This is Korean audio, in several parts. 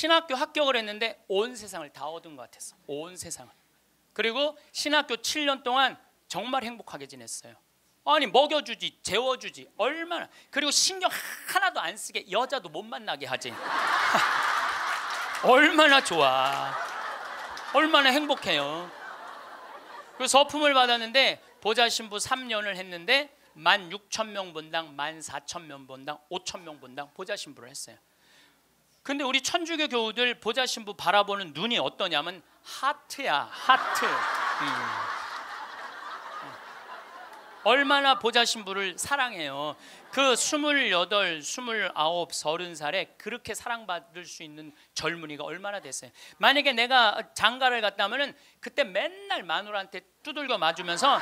신학교 합격을 했는데 온 세상을 다 얻은 것 같았어. 온 세상을. 그리고 신학교 7년 동안 정말 행복하게 지냈어요. 아니 먹여주지, 재워주지, 얼마나 그리고 신경 하나도 안 쓰게 여자도 못 만나게 하지. 얼마나 좋아. 얼마나 행복해요. 그 서품을 받았는데 보좌 신부 3년을 했는데 1 6 0명 분당, 1 4 0명 분당, 5 0명 분당 보좌 신부를 했어요. 근데 우리 천주교 교우들 보좌 신부 바라보는 눈이 어떠냐면 하트야 하트 음. 얼마나 보좌 신부를 사랑해요 그 28, 29, 30살에 그렇게 사랑받을 수 있는 젊은이가 얼마나 됐어요 만약에 내가 장가를 갔다면 그때 맨날 마누라한테 두들겨 맞으면서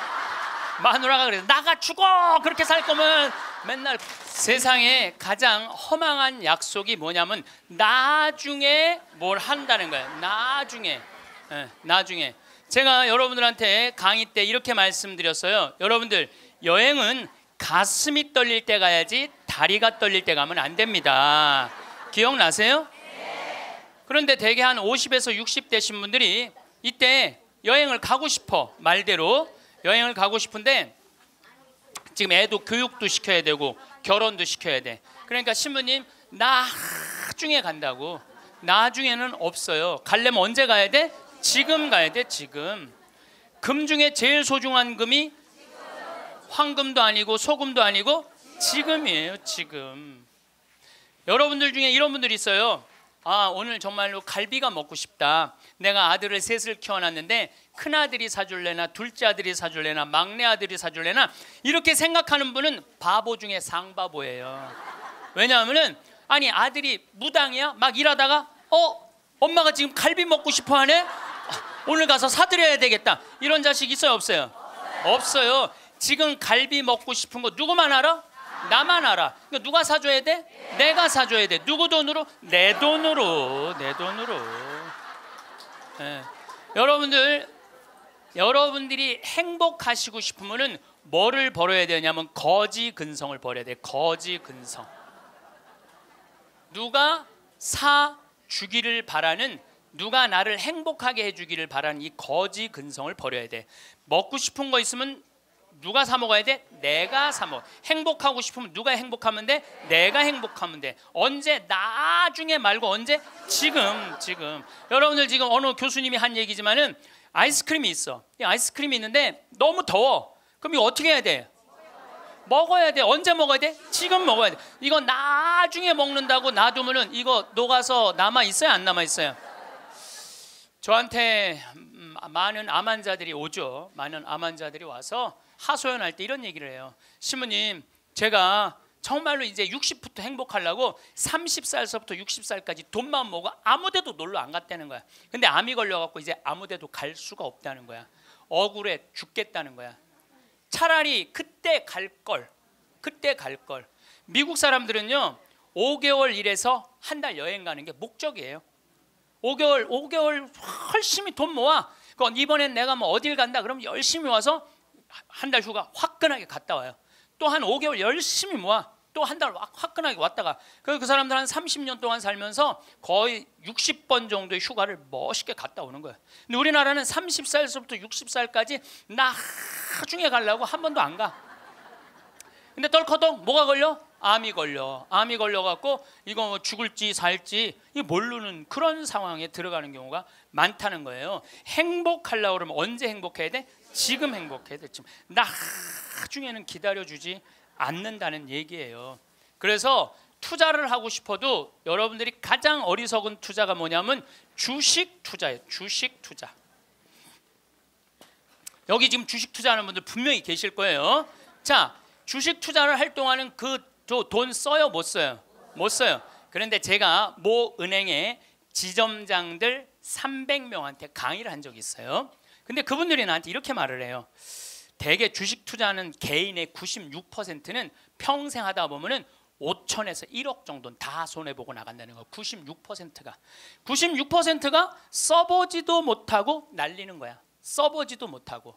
마누라가 그래서 나가 죽어 그렇게 살 거면 맨날 세상에 가장 허망한 약속이 뭐냐면 나중에 뭘 한다는 거야 나중에 네, 나중에 제가 여러분들한테 강의 때 이렇게 말씀드렸어요. 여러분들 여행은 가슴이 떨릴 때 가야지 다리가 떨릴 때 가면 안 됩니다. 기억나세요? 그런데 대개 한 50에서 60 되신 분들이 이때 여행을 가고 싶어 말대로 여행을 가고 싶은데 지금 애도 교육도 시켜야 되고 결혼도 시켜야 돼. 그러니까 신부님 나중에 간다고. 나중에는 없어요. 갈래면 언제 가야 돼? 지금 가야 돼. 지금. 금 중에 제일 소중한 금이 황금도 아니고 소금도 아니고 지금이에요. 지금. 여러분들 중에 이런 분들이 있어요. 아, 오늘 정말로 갈비가 먹고 싶다. 내가 아들을 셋을 키워놨는데 큰 아들이 사줄래나 둘째 아들이 사줄래나 막내 아들이 사줄래나 이렇게 생각하는 분은 바보 중에 상바보예요. 왜냐하면은 아니 아들이 무당이야 막 일하다가 어 엄마가 지금 갈비 먹고 싶어하네 오늘 가서 사드려야 되겠다 이런 자식 있어요 없어요 없어요 지금 갈비 먹고 싶은 거 누구만 알아 나만 알아. 그러니까 누가 사줘야 돼? 내가 사줘야 돼. 누구 돈으로? 내 돈으로. 내 돈으로. 예. 여러분들 여러분들이 행복하시고 싶으면은 뭐를 버려야 되냐면 거지 근성을 버려야 돼. 거지 근성. 누가 사 주기를 바라는 누가 나를 행복하게 해주기를 바라는 이 거지 근성을 버려야 돼. 먹고 싶은 거 있으면 누가 사 먹어야 돼? 내가 사 먹어. 행복하고 싶으면 누가 행복하면 돼? 내가 행복하면 돼. 언제 나중에 말고 언제? 지금 지금. 여러분들 지금 어느 교수님이 한 얘기지만은 아이스크림이 있어. 아이스크림이 있는데 너무 더워. 그럼 이거 어떻게 해야 돼? 먹어야 돼. 언제 먹어야 돼? 지금 먹어야 돼. 이거 나중에 먹는다고 놔두면은 이거 녹아서 남아 있어요, 안 남아 있어요? 저한테 많은 암환자들이 오죠. 많은 암환자들이 와서 하소연할 때 이런 얘기를 해요. 신부님, 제가 정말로 이제 60부터 행복하려고 30살서부터 60살까지 돈만 모고 아무데도 놀러 안 갔다는 거야. 근데 암이 걸려갖고 이제 아무데도 갈 수가 없다는 거야. 억울해 죽겠다는 거야. 차라리 그때 갈 걸. 그때 갈 걸. 미국 사람들은요. 5개월 일해서 한 달 여행 가는 게 목적이에요. 5개월 5개월 훨씬 히돈 모아 그건 이번엔 내가 뭐 어딜 간다 그럼 열심히 와서 한 달 휴가 화끈하게 갔다 와요. 또 한 5개월 열심히 모아 또 한 달 화끈하게 왔다가 그그 그 사람들 한 30년 동안 살면서 거의 60번 정도의 휴가를 멋있게 갔다 오는 거예요. 근데 우리나라는 3 0살서부터 60살까지 나중에 가려고 한 번도 안 가. 근데 덜커덩 뭐가 걸려? 암이 걸려. 암이 걸려 갖고 이거 뭐 죽을지 살지 이 모르는 그런 상황에 들어가는 경우가 많다는 거예요. 행복하려고 그러면 언제 행복해야 돼? 지금 행복해야 돼. 지금 나중에는 기다려 주지 않는다는 얘기예요. 그래서 투자를 하고 싶어도 여러분들이 가장 어리석은 투자가 뭐냐면 주식 투자예요. 주식 투자. 여기 지금 주식 투자하는 분들 분명히 계실 거예요. 자, 주식 투자를 할 동안은 그 저돈 써요 못 써요? 못 써요. 그런데 제가 모 은행에 지점장들 300명한테 강의를 한 적이 있어요. 근데 그분들이 나한테 이렇게 말을 해요. 대개 주식 투자는 하 개인의 96%는 평생 하다 보면은 5천에서 1억 정도는 다 손해 보고 나간다는 거. 96%가 96%가 써보지도 못하고 날리는 거야. 써보지도 못하고.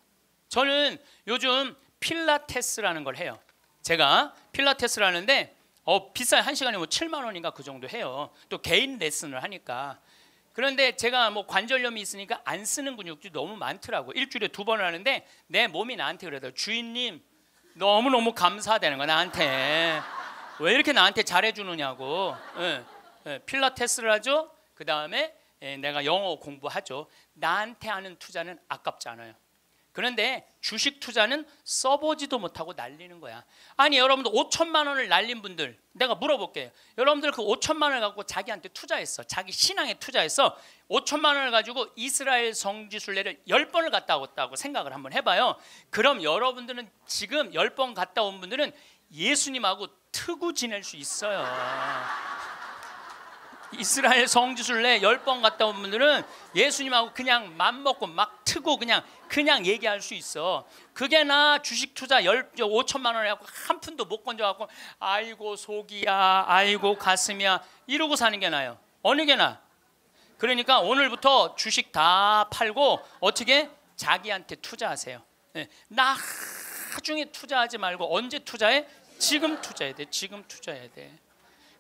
저는 요즘 필라테스라는 걸 해요. 제가 필라테스를 하는데 어 비싸요. 한 시간에 뭐 7만 원인가 그 정도 해요. 또 개인 레슨을 하니까. 그런데 제가 뭐 관절염이 있으니까 안 쓰는 근육들이 너무 많더라고. 일주일에 두 번을 하는데 내 몸이 나한테 그러더라고. 주인님 너무너무 감사하다는 거 나한테. 왜 이렇게 나한테 잘해 주느냐고. 예, 예, 필라테스를 하죠. 그다음에 예, 내가 영어 공부하죠. 나한테 하는 투자는 아깝지 않아요. 그런데 주식 투자는 써보지도 못하고 날리는 거야. 아니 여러분들 5천만 원을 날린 분들 내가 물어볼게요. 여러분들 그 5천만 원을 갖고 자기한테 투자했어. 자기 신앙에 투자해서 5천만 원을 가지고 이스라엘 성지순례를 10번을 갔다 왔다고 생각을 한번 해봐요. 그럼 여러분들은 지금 10번 갔다 온 분들은 예수님하고 트고 지낼 수 있어요. 이스라엘 성지순례 열 번 갔다 온 분들은 예수님하고 그냥 맘 먹고 막 트고 그냥 그냥 얘기할 수 있어. 그게 나 주식 투자 열 5천만 원해 갖고 한 푼도 못 건져 갖고 아이고 속이야. 아이고 가슴이야. 이러고 사는 게 나요. 어느 게 나? 그러니까 오늘부터 주식 다 팔고 어떻게 자기한테 투자하세요. 네. 나중에 투자하지 말고 언제 투자해? 지금 투자해야 돼. 지금 투자해야 돼.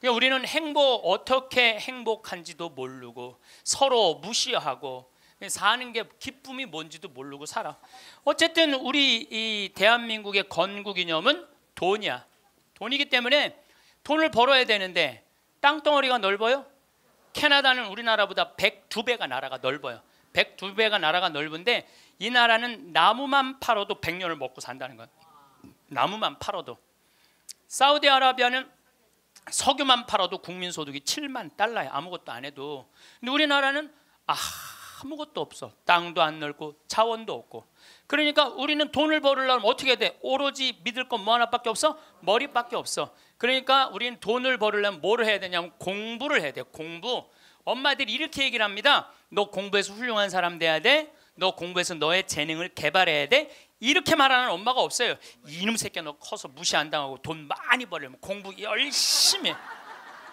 그러니까 우리는 행복 어떻게 행복한지도 모르고 서로 무시하고 사는 게 기쁨이 뭔지도 모르고 살아. 어쨌든 우리 이 대한민국의 건국 이념은 돈이야. 돈이기 때문에 돈을 벌어야 되는데 땅덩어리가 넓어요? 캐나다는 우리나라보다 102배가 나라가 넓어요. 102배가 나라가 넓은데 이 나라는 나무만 팔아도 100년을 먹고 산다는 거예 나무만 팔아도. 사우디아라비아는 석유만 팔아도 국민 소득이 7만 달러야 아무것도 안 해도 근데 우리나라는 아, 무것도 없어 땅도 안 넓고 자원도 없고 그러니까 우리는 돈을 벌으려면 어떻게 돼 오로지 믿을 건 뭐 하나밖에 없어 머리밖에 없어 그러니까 우리는 돈을 벌으려면 뭘 해야 되냐면 공부를 해야 돼 공부 엄마들이 이렇게 얘기를 합니다 너 공부해서 훌륭한 사람 돼야 돼너 공부해서 너의 재능을 개발해야 돼 이렇게 말하는 엄마가 없어요. 이놈 새끼 너 커서 무시 안 당하고 돈 많이 벌려면 공부 열심히. 해.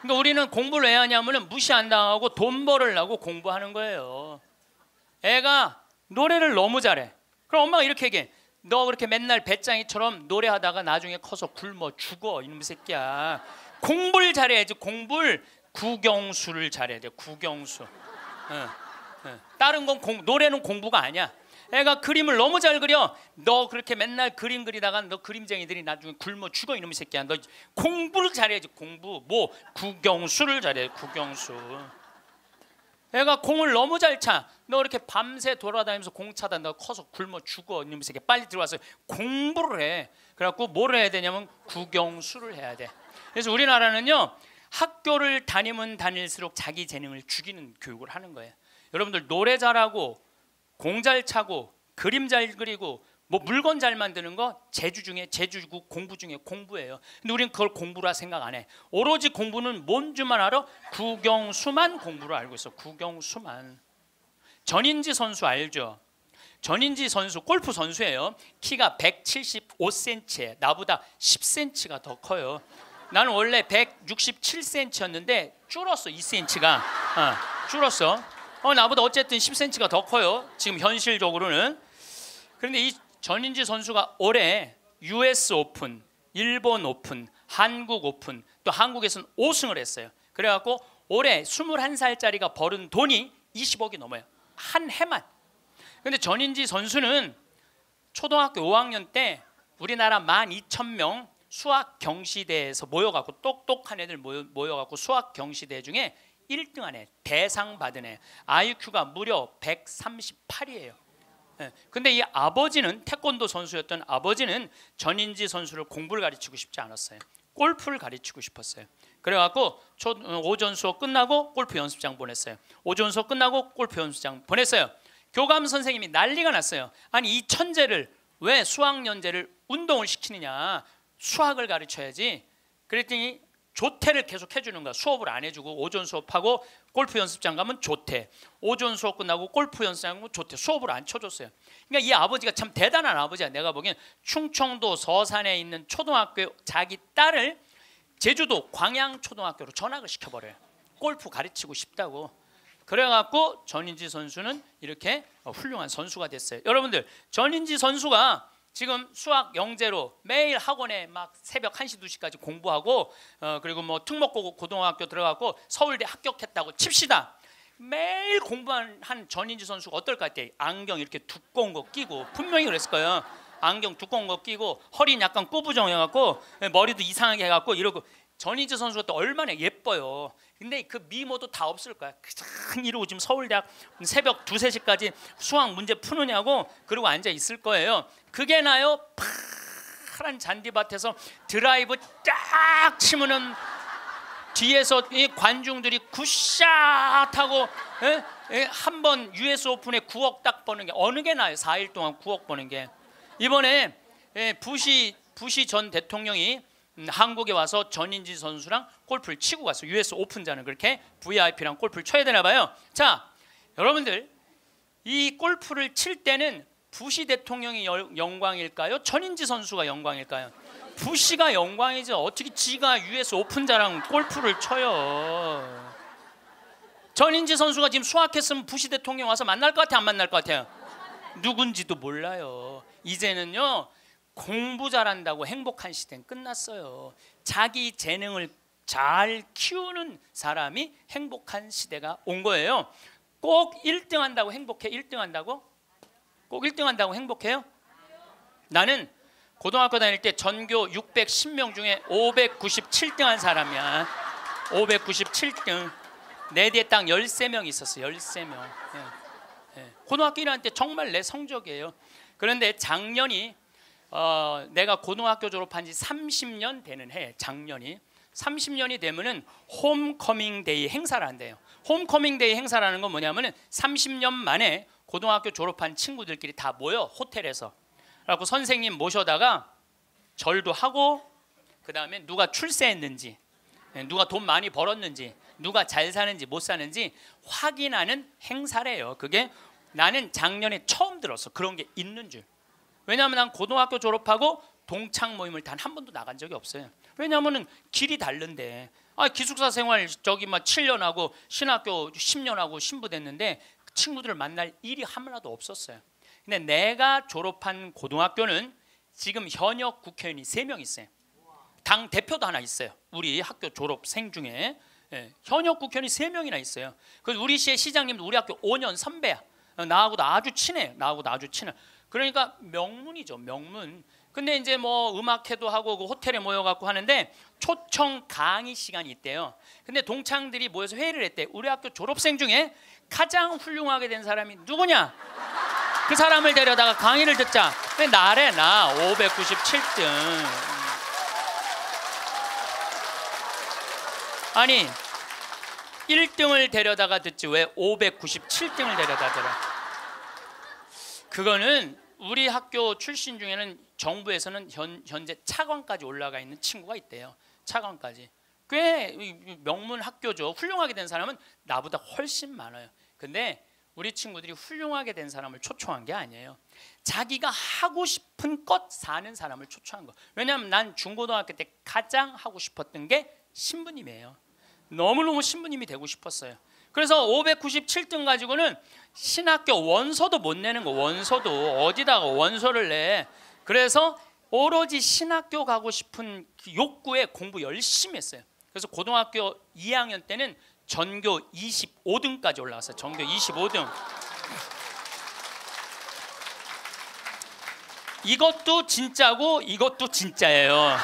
그러니까 우리는 공부를 왜 하냐면은 무시 안 당하고 돈 벌으려고 공부하는 거예요. 애가 노래를 너무 잘해. 그럼 엄마가 이렇게 얘기해. 너 그렇게 맨날 배짱이처럼 노래하다가 나중에 커서 굶어 죽어 이놈 새끼야. 공부를 잘해야지 공부를 구경수를 잘해야 돼. 구경수. 응, 응. 다른 건 공, 노래는 공부가 아니야. 애가 그림을 너무 잘 그려. 너 그렇게 맨날 그림 그리다가 너 그림쟁이들이 나중에 굶어 죽어 이놈의 새끼야. 너 공부를 잘해야지 공부. 뭐구경수를 잘해 구경수 애가 공을 너무 잘 차. 너 이렇게 밤새 돌아다니면서 공 차다. 너 커서 굶어 죽어 이놈의 새끼. 빨리 들어와서 공부를 해. 그래갖고 뭘 해야 되냐면 구경수를 해야 돼. 그래서 우리나라는요. 학교를 다니면 다닐수록 자기 재능을 죽이는 교육을 하는 거예요. 여러분들 노래 잘하고 공잘 차고 그림 잘 그리고 뭐 물건 잘 만드는 거 재주 중에 재주고 공부 중에 공부예요. 근데 우리 그걸 공부라 생각 안 해. 오로지 공부는 뭔 줄만 알아? 구경수만 공부로 알고 있어. 구경수만. 전인지 선수 알죠? 전인지 선수 골프 선수예요. 키가 175cm, 나보다 10cm가 더 커요. 나는 원래 167cm였는데 줄었어 2cm가. 어, 줄었어. 어, 나보다 어쨌든 10cm가 더 커요. 지금 현실적으로는. 그런데 이 전인지 선수가 올해 US 오픈, 일본 오픈, 한국 오픈 또 한국에서는 5승을 했어요. 그래갖고 올해 21살짜리가 벌은 돈이 20억이 넘어요. 한 해만. 그런데 전인지 선수는 초등학교 5학년 때 우리나라 12,000명 수학 경시대에서 모여갖고 똑똑한 애들 모여, 모여갖고 수학 경시대 중에 1등 안에 대상 받은 애 IQ가 무려 138이에요. 예. 근데 이 아버지는 태권도 선수였던 아버지는 전인지 선수를 공부를 가르치고 싶지 않았어요. 골프를 가르치고 싶었어요. 그래갖고 초, 어, 오전 수업 끝나고 골프 연습장 보냈어요. 오전 수업 끝나고 골프 연습장 보냈어요. 교감 선생님이 난리가 났어요. 아니 이 천재를 왜 수학 연재를 운동을 시키느냐? 수학을 가르쳐야지. 그랬더니 조퇴를 계속 해주는 거야. 수업을 안 해주고 오전 수업하고 골프 연습장 가면 조퇴. 오전 수업 끝나고 골프 연습장 가면 조퇴. 수업을 안 쳐줬어요. 그러니까 이 아버지가 참 대단한 아버지야. 내가 보기엔 충청도 서산에 있는 초등학교 자기 딸을 제주도 광양초등학교로 전학을 시켜버려요. 골프 가르치고 싶다고. 그래갖고 전인지 선수는 이렇게 훌륭한 선수가 됐어요. 여러분들 전인지 선수가 지금 수학 영재로 매일 학원에 막 새벽 1시2시까지 공부하고 어, 그리고 뭐 특목고 고등학교 들어가고 서울대 합격했다고 칩시다. 매일 공부한 한 전인지 선수가 어떨 것 같아요? 안경 이렇게 두꺼운 거 끼고 분명히 그랬을 거예요. 안경 두꺼운 거 끼고 허리는 약간 꾸부정해갖고 머리도 이상하게 해갖고 이러고 전인지 선수가 또 얼마나 예뻐요. 근데 그 미모도 다 없을 거야. 그냥 이러고 지금 서울대학 새벽 두세 시까지 수학 문제 푸느냐고 그러고 앉아 있을 거예요. 그게 나요. 파란 잔디밭에서 드라이브 쫙 치면은 뒤에서 이 관중들이 굿샷 하고 예? 예? 한번 US 오픈에 9억 딱 버는 게 어느 게 나아요? 4일 동안 9억 버는 게. 이번에 예, 부시 부시 전 대통령이 음, 한국에 와서 전인지 선수랑 골프를 치고 갔어. US 오픈자는 그렇게 VIP랑 골프를 쳐야 되나 봐요. 자, 여러분들 이 골프를 칠 때는 부시 대통령이 영광일까요? 전인지 선수가 영광일까요? 부시가 영광이지 어떻게 지가 US 오픈자랑 골프를 쳐요. 전인지 선수가 지금 수학했으면 부시 대통령 와서 만날 것 같아요? 안 만날 것 같아요? 누군지도 몰라요. 이제는요 공부 잘한다고 행복한 시대는 끝났어요. 자기 재능을 잘 키우는 사람이 행복한 시대가 온 거예요. 꼭 1등 한다고 행복해? 1등 한다고? 꼭 1등 한다고 행복해요? 나는 고등학교 다닐 때 전교 610명 중에 597등 한 사람이야. 597등. 내뒤딱 13명 있었어. 13명. 예, 예. 고등학교 1학년 때 정말 내 성적이에요. 그런데 작년이 어, 내가 고등학교 졸업한 지 30년 되는 해 작년이 30년이 되면은 홈커밍 데이 행사를 한대요. 홈커밍 데이 행사라는 건 뭐냐면은 30년 만에 고등학교 졸업한 친구들끼리 다 모여 호텔에서 라고 선생님 모셔다가 절도 하고 그다음에 누가 출세했는지 네, 누가 돈 많이 벌었는지 누가 잘 사는지 못 사는지 확인하는 행사래요. 그게 나는 작년에 처음 들었어. 그런 게 있는 줄. 왜냐하면 난 고등학교 졸업하고 동창 모임을 단 한 번도 나간 적이 없어요. 왜냐하면은 길이 다른데 아, 기숙사 생활 저기 막 7년 하고 신학교 10년 하고 신부 됐는데 친구들을 만날 일이 하나도 없었어요. 근데 내가 졸업한 고등학교는 지금 현역 국회의원이 3명 있어요. 당 대표도 하나 있어요. 우리 학교 졸업생 중에 예, 현역 국회의원이 3명이나 있어요. 그래서 우리 시의 시장님도 우리 학교 5년 선배야. 나하고도 아주 친해. 나하고도 아주 친해. 그러니까 명문이죠 명문 근데 이제 뭐 음악회도 하고 그 호텔에 모여갖고 하는데 초청 강의 시간이 있대요 근데 동창들이 모여서 회의를 했대 우리 학교 졸업생 중에 가장 훌륭하게 된 사람이 누구냐 그 사람을 데려다가 강의를 듣자 근데 나래 나 597등 아니 1등을 데려다가 듣지 왜 597등을 데려다 들어 그거는 우리 학교 출신 중에는 정부에서는 현, 현재 차관까지 올라가 있는 친구가 있대요. 차관까지. 꽤 명문 학교죠. 훌륭하게 된 사람은 나보다 훨씬 많아요. 근데 우리 친구들이 훌륭하게 된 사람을 초청한 게 아니에요. 자기가 하고 싶은 것 사는 사람을 초청한 거. 왜냐하면 난 중고등학교 때 가장 하고 싶었던 게 신부님이에요. 너무너무 신부님이 되고 싶었어요. 그래서 597등 가지고는 신학교 원서도 못 내는 거 원서도 어디다가 원서를 내 그래서 오로지 신학교 가고 싶은 욕구에 공부 열심히 했어요 그래서 고등학교 2학년 때는 전교 25등까지 올라갔어요 전교 25등 이것도 진짜고 이것도 진짜예요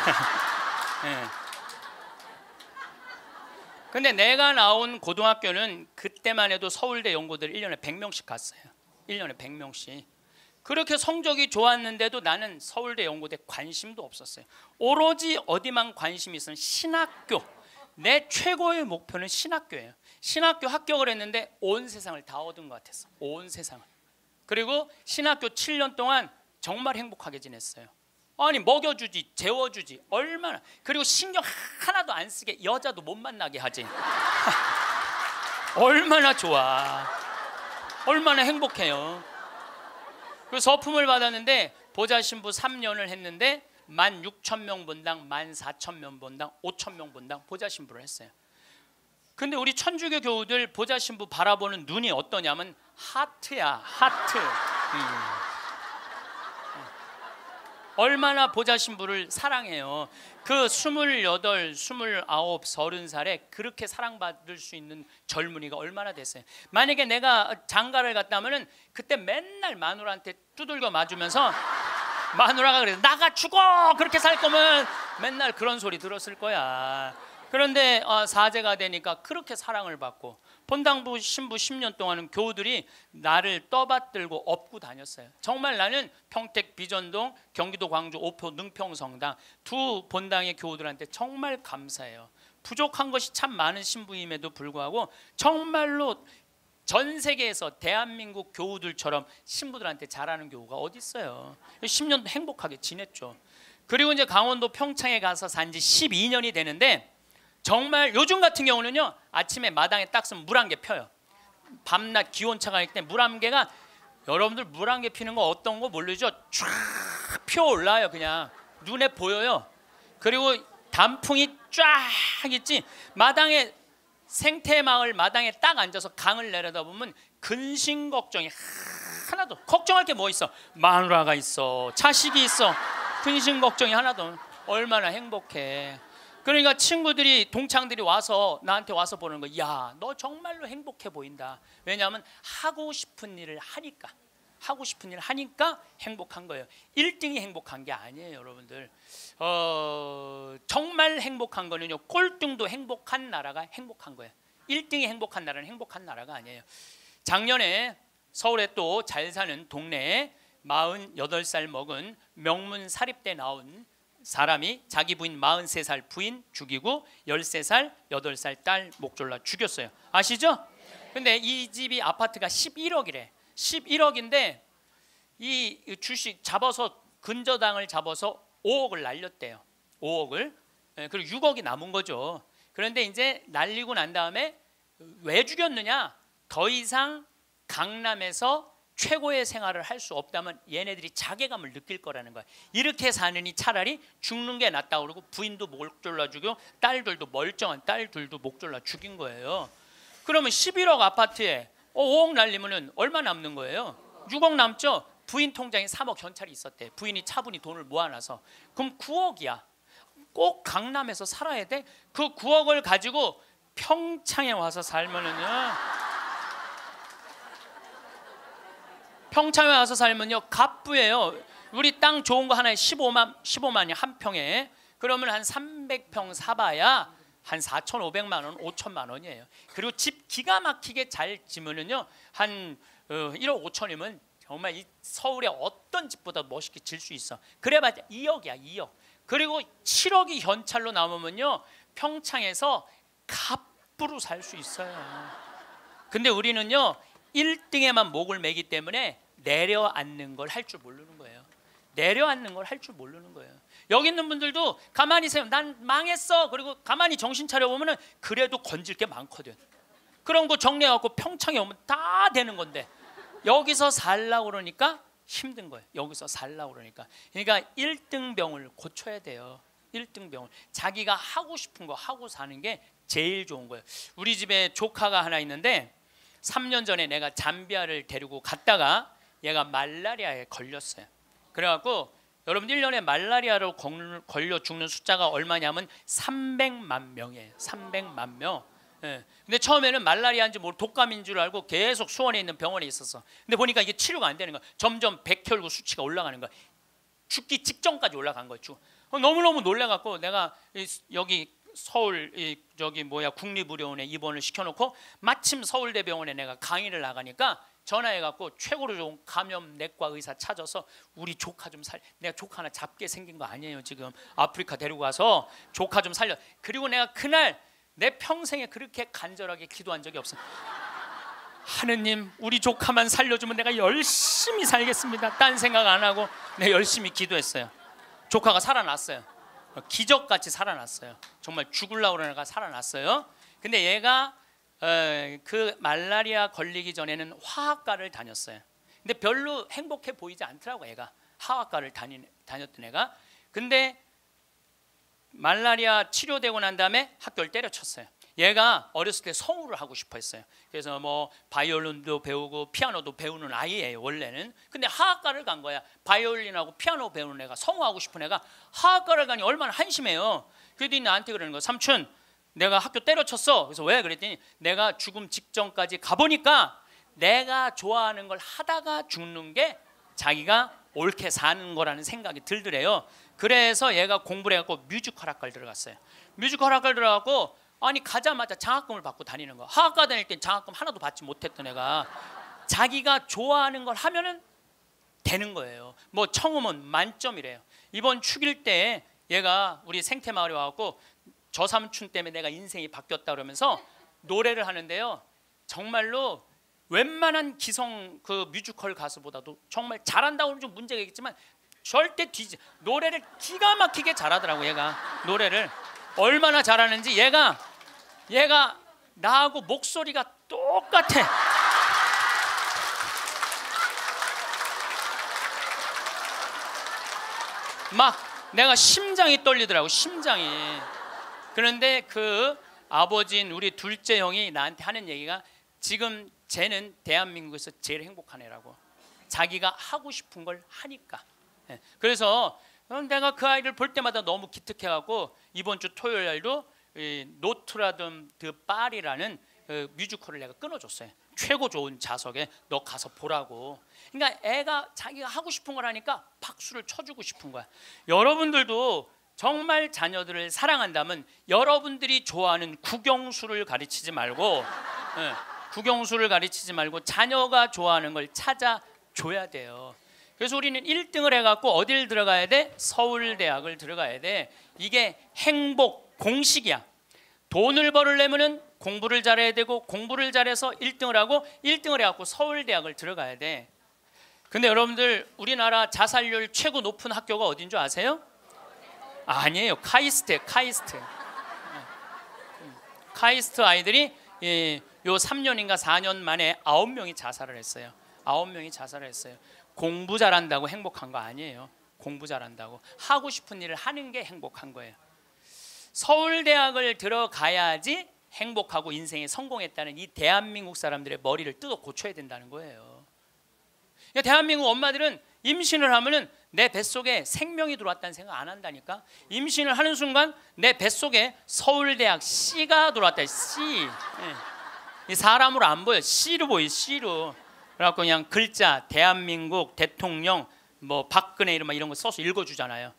네. 근데 내가 나온 고등학교는 그때만 해도 서울대 연고들 1년에 100명씩 갔어요. 1년에 100명씩. 그렇게 성적이 좋았는데도 나는 서울대 연고대 관심도 없었어요. 오로지 어디만 관심이 있으면 신학교. 내 최고의 목표는 신학교예요. 신학교 합격을 했는데 온 세상을 다 얻은 것 같았어. 온 세상을. 그리고 신학교 7년 동안 정말 행복하게 지냈어요. 아니 먹여주지 재워주지 얼마나 그리고 신경 하나도 안 쓰게 여자도 못 만나게 하지 얼마나 좋아 얼마나 행복해요 그 서품을 받았는데 보좌 신부 3년을 했는데 만 6천 명 본당 만 4천 명 본당 5천 명 본당 보좌 신부를 했어요 근데 우리 천주교 교우들 보좌 신부 바라보는 눈이 어떠냐면 하트야 하트 음. 얼마나 보자신부를 사랑해요. 그 28, 29, 30살에 그렇게 사랑받을 수 있는 젊은이가 얼마나 됐어요. 만약에 내가 장가를 갔다면은 그때 맨날 마누라한테 두들겨 맞으면서 마누라가 그래서 나가 죽어 그렇게 살 거면 맨날 그런 소리 들었을 거야. 그런데 어, 사제가 되니까 그렇게 사랑을 받고 본당부 신부 10년 동안은 교우들이 나를 떠받들고 업고 다녔어요. 정말 나는 평택 비전동, 경기도 광주 오표 능평성당 두 본당의 교우들한테 정말 감사해요. 부족한 것이 참 많은 신부임에도 불구하고 정말로 전 세계에서 대한민국 교우들처럼 신부들한테 잘하는 교우가 어디 있어요. 10년 행복하게 지냈죠. 그리고 이제 강원도 평창에 가서 산 지 12년이 되는데 정말 요즘 같은 경우는요 아침에 마당에 딱 쓰면 물한개 펴요 밤낮 기온차가 있기 때물 문에한 개가 여러분들 물한개 피는 거 어떤 거 모르죠 쫙 피어올라요 그냥 눈에 보여요 그리고 단풍이 쫙 있지 마당에 생태마을 마당에 딱 앉아서 강을 내려다보면 근심 걱정이 하나도 걱정할 게 뭐 있어 마누라가 있어 자식이 있어 근심 걱정이 하나도 얼마나 행복해 그러니까 친구들이 동창들이 와서 나한테 와서 보는 거, 야, 너 정말로 행복해 보인다. 왜냐하면 하고 싶은 일을 하니까, 하고 싶은 일을 하니까 행복한 거예요. 1등이 행복한 게 아니에요, 여러분들. 어, 정말 행복한 거는요, 꼴등도 행복한 나라가 행복한 거예요. 1등이 행복한 나라는 행복한 나라가 아니에요. 작년에 서울에 또 잘 사는 동네에 48살 먹은 명문 사립대 나온 사람이 자기 부인 43살 부인 죽이고 13살, 8살 딸 목졸라 죽였어요. 아시죠? 근데 이 집이 아파트가 11억이래. 11억인데 이 주식 잡아서 근저당을 잡아서 5억을 날렸대요. 5억을. 예, 그리고 6억이 남은 거죠. 그런데 이제 날리고 난 다음에 왜 죽였느냐? 더 이상 강남에서 최고의 생활을 할 수 없다면 얘네들이 자괴감을 느낄 거라는 거야. 이렇게 사느니 차라리 죽는 게 낫다 그러고 부인도 목 졸라 죽이고 딸들도 멀쩡한 딸들도 목 졸라 죽인 거예요. 그러면 11억 아파트에 5억 어, 날리면은 얼마 남는 거예요? 6억 남죠. 부인 통장에 3억 현찰이 있었대. 부인이 차분히 돈을 모아놔서 그럼 9억이야. 꼭 강남에서 살아야 돼? 그 9억을 가지고 평창에 와서 살면은요. 평창에 와서 살면요 갑부예요. 우리 땅 좋은 거 하나에 15만 15만이 한 평에 그러면 한 300평 사봐야 한 4,500만 원, 5천만 원이에요. 그리고 집 기가 막히게 잘 지면은요 한 1억 어, 5천이면 정말 이 서울의 어떤 집보다 멋있게 질 수 있어. 그래봤자 2억이야 2억. 그리고 7억이 현찰로 남으면요 평창에서 갑부로 살 수 있어요. 근데 우리는요 1등에만 목을 매기 때문에 내려앉는 걸 할 줄 모르는 거예요. 내려앉는 걸 할 줄 모르는 거예요. 여기 있는 분들도 가만히 있어요. 난 망했어. 그리고 가만히 정신 차려 보면은 그래도 건질 게 많거든. 그런 거 정리해 고 평창에 오면 다 되는 건데 여기서 살라 그러니까 힘든 거예요. 여기서 살라 그러니까. 그러니까 1등 병을 고쳐야 돼요. 1등 병을 자기가 하고 싶은 거 하고 사는 게 제일 좋은 거예요. 우리 집에 조카가 하나 있는데 3년 전에 내가 잠비아를 데리고 갔다가 얘가 말라리아에 걸렸어요. 그래갖고 여러분 1년에 말라리아로 걸려 죽는 숫자가 얼마냐면 300만 명이에요. 300만 명. 예. 근데 처음에는 말라리아인지 모 뭐 독감인 줄 알고 계속 수원에 있는 병원에 있었어. 근데 보니까 이게 치료가 안 되는 거야. 점점 백혈구 수치가 올라가는 거야. 죽기 직전까지 올라간 거죠. 어, 너무너무 놀래갖고 내가 여기 서울 저기 뭐야 국립의료원에 입원을 시켜놓고 마침 서울대병원에 내가 강의를 나가니까 전화해갖고 최고로 좋은 감염내과 의사 찾아서 우리 조카 좀 살. 내가 조카 하나 잡게 생긴 거 아니에요 지금 아프리카 데리고 가서 조카 좀 살려. 그리고 내가 그날 내 평생에 그렇게 간절하게 기도한 적이 없어. 하느님 우리 조카만 살려주면 내가 열심히 살겠습니다. 딴 생각 안 하고 내 열심히 기도했어요. 조카가 살아났어요. 기적같이 살아났어요. 정말 죽을라 그러는가 살아났어요. 근데 얘가 그 말라리아 걸리기 전에는 화학과를 다녔어요. 근데 별로 행복해 보이지 않더라고 애가 화학과를 다니, 다녔던 애가. 근데 말라리아 치료되고 난 다음에 학교를 때려쳤어요. 얘가 어렸을 때 성우를 하고 싶어 했어요. 그래서 뭐 바이올린도 배우고 피아노도 배우는 아이예요, 원래는. 근데 하학과를 간 거야. 바이올린하고 피아노 배우는 애가 성우하고 싶은 애가 하학과를 가니 얼마나 한심해요. 그랬더 나한테 그러는 거야. 삼촌, 내가 학교 때려쳤어. 그래서 왜 그랬더니 내가 죽음 직전까지 가보니까 내가 좋아하는 걸 하다가 죽는 게 자기가 옳게 사는 거라는 생각이 들더래요. 그래서 얘가 공부를 해갖고 뮤지컬 학과를 들어갔어요. 뮤지컬 학과를 들어갔고 아니 가자마자 장학금을 받고 다니는 거. 학과 다닐 땐 장학금 하나도 받지 못했던 애가 자기가 좋아하는 걸 하면은 되는 거예요. 뭐 청음은 만점이래요. 이번 축일 때 얘가 우리 생태 마을에 와갖고 저 삼촌 때문에 내가 인생이 바뀌었다 그러면서 노래를 하는데요. 정말로 웬만한 기성 그 뮤지컬 가수보다도 정말 잘한다고 하면 좀 문제가 있겠지만 절대 뒤지 노래를 기가 막히게 잘하더라고 얘가 노래를 얼마나 잘하는지 얘가 얘가 나하고 목소리가 똑같아. 막 내가 심장이 떨리더라고 심장이. 그런데 그 아버지인 우리 둘째 형이 나한테 하는 얘기가 지금 쟤는 대한민국에서 제일 행복한 애라고 자기가 하고 싶은 걸 하니까 예. 그래서 어, 내가 그 아이를 볼 때마다 너무 기특해하고 이번 주 토요일 날도 노트라든 드 파리라는 그 뮤지컬을 내가 끊어줬어요. 최고 좋은 좌석에 너 가서 보라고. 그러니까 애가 자기가 하고 싶은 걸 하니까 박수를 쳐주고 싶은 거야. 여러분들도 정말 자녀들을 사랑한다면 여러분들이 좋아하는 국영수를 가르치지 말고 네, 국영수를 가르치지 말고 자녀가 좋아하는 걸 찾아줘야 돼요. 그래서 우리는 1등을 해갖고 어딜 들어가야 돼? 서울대학을 들어가야 돼. 이게 행복 공식이야. 돈을 벌으려면은 공부를 잘해야 되고 공부를 잘해서 1등을 하고 1등을 해갖고 서울대학을 들어가야 돼. 근데 여러분들 우리나라 자살률 최고 높은 학교가 어딘 줄 아세요? 아, 아니에요. 카이스트 카이스트. 예. 카이스트 아이들이 예, 요 3년인가 4년 만에 9명이 자살을 했어요. 9명이 자살을 했어요. 공부 잘한다고 행복한 거 아니에요. 공부 잘한다고 하고 싶은 일을 하는 게 행복한 거예요. 서울대학을 들어가야지 행복하고 인생에 성공했다는 이 대한민국 사람들의 머리를 뜯어 고쳐야 된다는 거예요. 그러니까 대한민국 엄마들은 임신을 하면은 내 뱃속에 생명이 들어왔다는 생각 안 한다니까 임신을 하는 순간 내 뱃속에 서울대학 씨가 들어왔다 씨 예. 사람으로 안 보여 C로 보여 C로 그래갖고 그냥 글자 대한민국 대통령 뭐 박근혜 이런 이런 거 써서 읽어주잖아요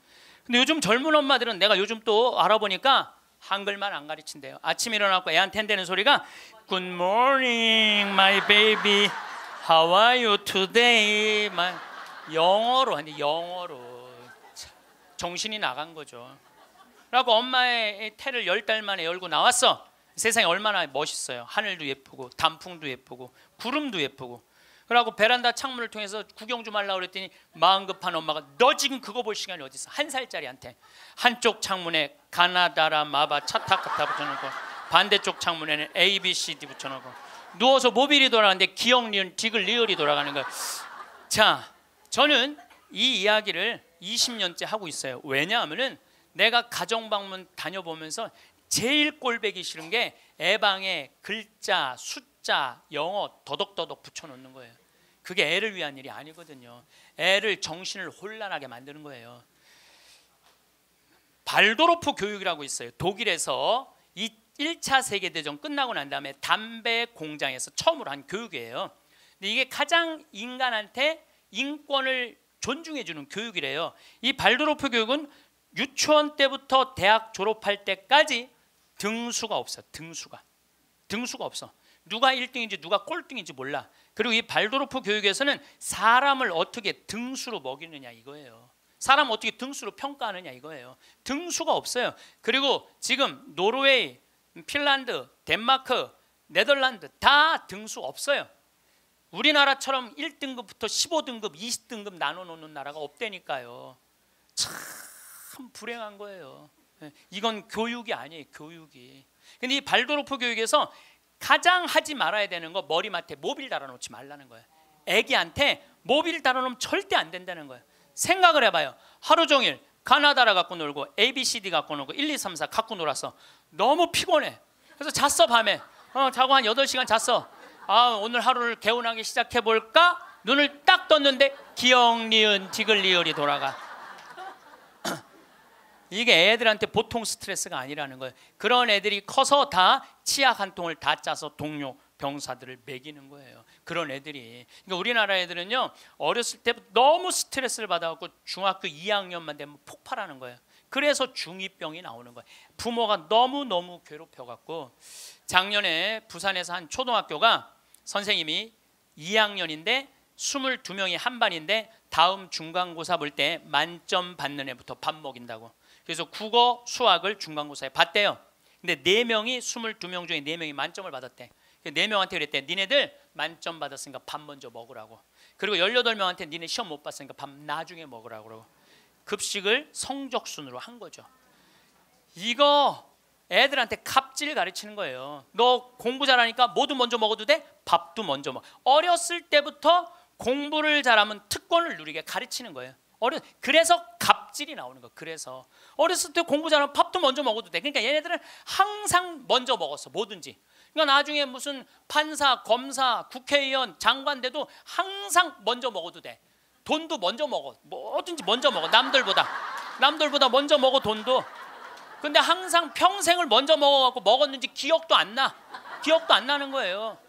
근데 요즘 젊은 엄마들은 내가 요즘 또 알아보니까 한글만 안 가르친대요 아침 일어나고 애한테 한는 소리가 Good morning my baby 영어로 하니 영어로 정신이 나간 거죠. 라고 엄마의 태를 열 달 만에 열고 나왔어. 세상이 얼마나 멋있어요. 하늘도 예쁘고 단풍도 예쁘고 구름도 예쁘고. 그러고 베란다 창문을 통해서 구경 좀 하려고 그랬더니 마음 급한 엄마가 너 지금 그거 볼 시간이 어디 있어? 한 살짜리한테 한쪽 창문에 가나다라 마바 차타카타 붙여놓고 반대쪽 창문에는 A B C D 붙여놓고 누워서 모빌이 돌아가는데 기억 니은 디귿 리을이 돌아가는 거야. 자 저는 이 이야기를 20년째 하고 있어요. 왜냐하면은 내가 가정 방문 다녀보면서 제일 꼴배기 싫은 게 애방에 글자, 숫자, 영어 더덕더덕 붙여놓는 거예요. 그게 애를 위한 일이 아니거든요. 애를 정신을 혼란하게 만드는 거예요. 발도로프 교육이라고 있어요. 독일에서 이 1차 세계대전 끝나고 난 다음에 담배 공장에서 처음으로 한 교육이에요. 근데 이게 가장 인간한테 인권을 존중해주는 교육이래요. 이 발도로프 교육은 유치원 때부터 대학 졸업할 때까지 등수가 없어. 등수가. 등수가 없어. 누가 1등인지 누가 꼴등인지 몰라. 그리고 이 발도로프 교육에서는 사람을 어떻게 등수로 먹이느냐 이거예요. 사람 어떻게 등수로 평가하느냐 이거예요. 등수가 없어요. 그리고 지금 노르웨이, 핀란드, 덴마크, 네덜란드 다 등수 없어요. 우리나라처럼 1등급부터 15등급, 20등급 나눠 놓는 나라가 없다니까요참 불행한 거예요. 예, 이건 교육이 아니에요. 교육이. 근데 이 발도로프 교육에서 가장 하지 말아야 되는 거 머리맡에 모빌 달아 놓지 말라는 거예요. 애기한테 모빌 달아 놓으면 절대 안 된다는 거예요. 생각을 해 봐요. 하루 종일 가나다라 갖고 놀고 ABCD 갖고 놀고 1, 2, 3, 4 갖고 놀았어. 너무 피곤해. 그래서 잤어 밤에. 어, 자고 한 8시간 잤어. 아 오늘 하루를 개운하게 시작해 볼까? 눈을 딱 떴는데 기억 니은 디글 리을이 돌아가. 이게 애들한테 보통 스트레스가 아니라는 거예요. 그런 애들이 커서 다치아한 통을 다 짜서 동료 병사들을 매기는 거예요. 그런 애들이. 그러니까 우리나라 애들은요 어렸을 때 너무 스트레스를 받아갖고 중학교 2학년만 되면 폭발하는 거예요. 그래서 중이병이 나오는 거예요. 부모가 너무 너무 괴롭혀갖고 작년에 부산에서 한 초등학교가 선생님이 2학년인데 22명이 한 반인데 다음 중간고사 볼 때 만점 받는 애부터 밥 먹인다고. 그래서 국어, 수학을 중간고사에 봤대요. 근데 4명이 22명 중에 4명이 만점을 받았대. 4명한테 그랬대. 니네들 만점 받았으니까 밥 먼저 먹으라고. 그리고 18명한테 니네 시험 못 봤으니까 밥 나중에 먹으라고 그러고. 급식을 성적순으로 한 거죠. 이거 애들한테 갑질 가르치는 거예요. 너 공부 잘하니까 뭐도 먼저 먹어도 돼? 밥도 먼저 먹. 어렸을 때부터 공부를 잘하면 특권을 누리게 가르치는 거예요. 어려 그래서 갑질이 나오는 거. 그래서 어렸을 때 공부 잘하면 밥도 먼저 먹어도 돼. 그러니까 얘네들은 항상 먼저 먹었어. 뭐든지. 그러니까 나중에 무슨 판사, 검사, 국회의원, 장관 돼도 항상 먼저 먹어도 돼. 돈도 먼저 먹어. 뭐든지 먼저 먹어. 남들보다. 남들보다 먼저 먹어 돈도. 근데 항상 평생을 먼저 먹어갖고 먹었는지 기억도 안 나. 기억도 안 나는 거예요.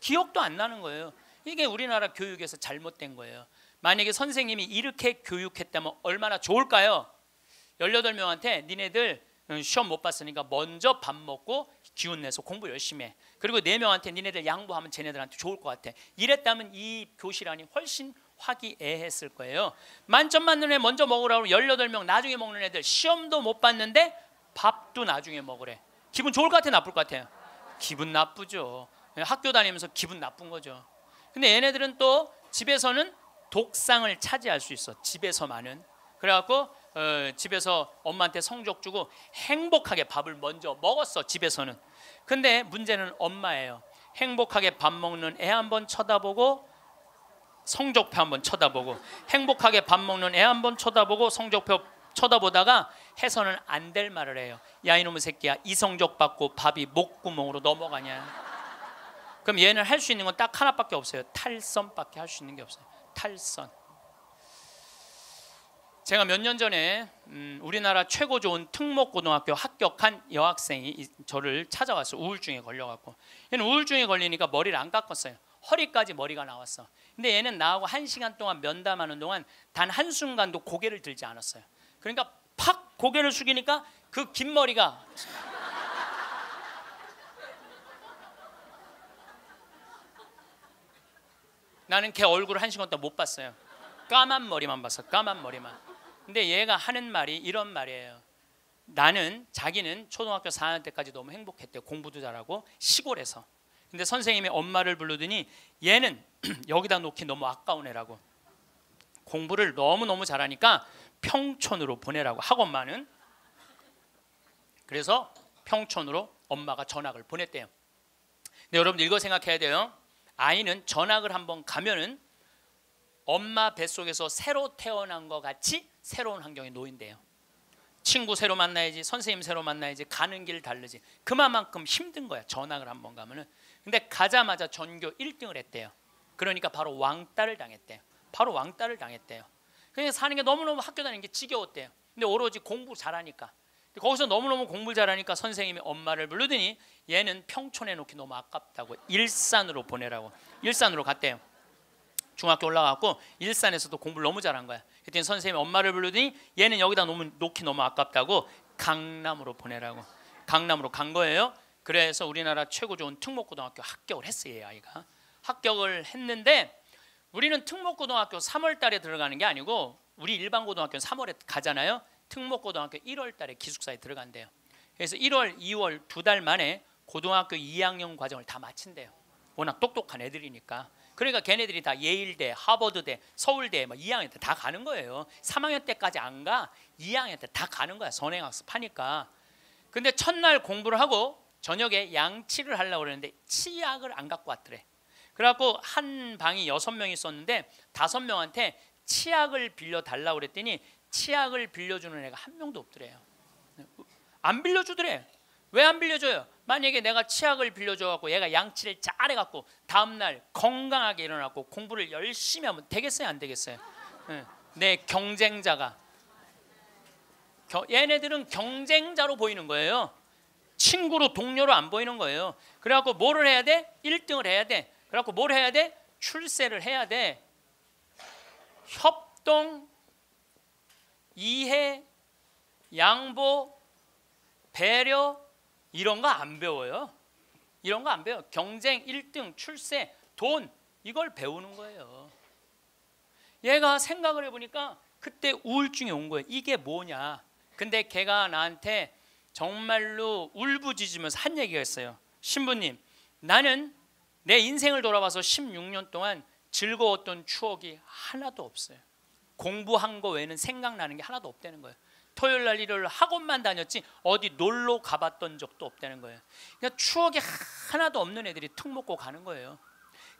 기억도 안 나는 거예요. 이게 우리나라 교육에서 잘못된 거예요. 만약에 선생님이 이렇게 교육했다면 얼마나 좋을까요? 18명한테 니네들 시험 못 봤으니까 먼저 밥 먹고 기운 내서 공부 열심히 해. 그리고 4명한테 니네들 양보하면 쟤네들한테 좋을 것 같아. 이랬다면 이 교실 안이 훨씬 화기애애했을 거예요. 만점 맞는 애 먼저 먹으라고 18명 나중에 먹는 애들 시험도 못 봤는데 밥도 나중에 먹으래. 기분 좋을 것 같아, 나쁠 것 같아? 요 기분 나쁘죠. 학교 다니면서 기분 나쁜 거죠. 근데 얘네들은 또 집에서는 독상을 차지할 수 있어. 집에서만은. 그래갖고 어, 집에서 엄마한테 성적 주고 행복하게 밥을 먼저 먹었어 집에서는 근데 문제는 엄마예요 행복하게 밥 먹는 애 한번 쳐다보고 성적표 한번 쳐다보고 행복하게 밥 먹는 애 한번 쳐다보고 성적표 쳐다보다가 해서는 안될 말을 해요. 야 이놈의 새끼야 이성적 받고 밥이 목구멍으로 넘어가냐. 그럼 얘는 할 수 있는 건 딱 하나밖에 없어요. 탈선밖에 할 수 있는 게 없어요. 탈선. 제가 몇 년 전에 음, 우리나라 최고 좋은 특목고등학교 합격한 여학생이 저를 찾아왔어 우울증에 걸려갖고 얘는 우울증에 걸리니까 머리를 안 깎았어요. 허리까지 머리가 나왔어. 근데 얘는 나하고 한 시간 동안 면담하는 동안 단 한 순간도 고개를 들지 않았어요. 그러니까 팍 고개를 숙이니까 그 긴 머리가 나는 걔 얼굴을 한 시간 동안 못 봤어요. 까만 머리만 봤어. 까만 머리만. 근데 얘가 하는 말이 이런 말이에요. 나는 자기는 초등학교 4학년 때까지 너무 행복했대요. 공부도 잘하고 시골에서. 근데 선생님이 엄마를 부르더니 얘는 여기다 놓기 너무 아까운 애라고. 공부를 너무너무 잘하니까 평촌으로 보내라고 학원만은 그래서 평촌으로 엄마가 전학을 보냈대요. 근데 여러분 이거 생각해야 돼요. 아이는 전학을 한번 가면은 엄마 뱃속에서 새로 태어난 것 같이 새로운 환경에 놓인대요. 친구 새로 만나야지, 선생님 새로 만나야지, 가는 길 다르지. 그만큼 힘든 거야. 전학을 한번 가면은. 근데 가자마자 전교 1등을 했대요. 그러니까 바로 왕따를 당했대요. 바로 왕따를 당했대요. 그냥 사는 게 너무너무 학교 다니는 게 지겨웠대요. 근데 오로지 공부 잘하니까. 거기서 너무너무 공부 잘하니까 선생님이 엄마를 부르더니 얘는 평촌에 놓기 너무 아깝다고 일산으로 보내라고 일산으로 갔대요. 중학교 올라갔고 일산에서도 공부를 너무 잘한 거야. 그랬더니 선생님이 엄마를 부르더니 얘는 여기다 놓기 너무 아깝다고 강남으로 보내라고 강남으로 간 거예요. 그래서 우리나라 최고 좋은 특목고등학교 합격을 했어요, 아이가. 합격을 했는데 우리는 특목고등학교 3월 달에 들어가는 게 아니고 우리 일반 고등학교는 3월에 가잖아요. 특목고등학교 1월 달에 기숙사에 들어간대요. 그래서 1월, 2월 두 달 만에 고등학교 2학년 과정을 다 마친대요. 워낙 똑똑한 애들이니까. 그러니까 걔네들이 다 예일대, 하버드대, 서울대 막 뭐 2학년 때 다 가는 거예요. 3학년 때까지 안 가. 2학년 때 다 가는 거야. 선행학습 하니까. 근데 첫날 공부를 하고 저녁에 양치를 하려고 그러는데 치약을 안 갖고 왔더래. 그래갖고 한 방이 여섯 명 있었는데 다섯 명한테 치약을 빌려 달라고 그랬더니 치약을 빌려주는 애가 한 명도 없더래요. 안 빌려주더래. 왜 안 빌려줘요? 만약에 내가 치약을 빌려줘갖고 얘가 양치를 잘 해갖고 다음날 건강하게 일어나고 공부를 열심히 하면 되겠어요? 안 되겠어요? 예. 내 경쟁자가 얘네들은 경쟁자로 보이는 거예요. 친구로 동료로 안 보이는 거예요. 그래갖고 뭐를 해야 돼? 1등을 해야 돼. 그래갖고 뭘 해야 돼? 출세를 해야 돼. 협동, 이해, 양보, 배려 이런 거 안 배워요. 이런 거 안 배워. 경쟁, 1등, 출세, 돈 이걸 배우는 거예요. 얘가 생각을 해보니까 그때 우울증이 온 거예요. 이게 뭐냐? 근데 걔가 나한테 정말로 울부짖으면서 한 얘기가 있어요. 신부님, 나는 내 인생을 돌아봐서 16년 동안 즐거웠던 추억이 하나도 없어요. 공부한 거 외에는 생각나는 게 하나도 없다는 거예요. 토요일 날 일요일 학원만 다녔지 어디 놀러 가봤던 적도 없다는 거예요. 그러니까 추억이 하나도 없는 애들이 특 먹고 가는 거예요.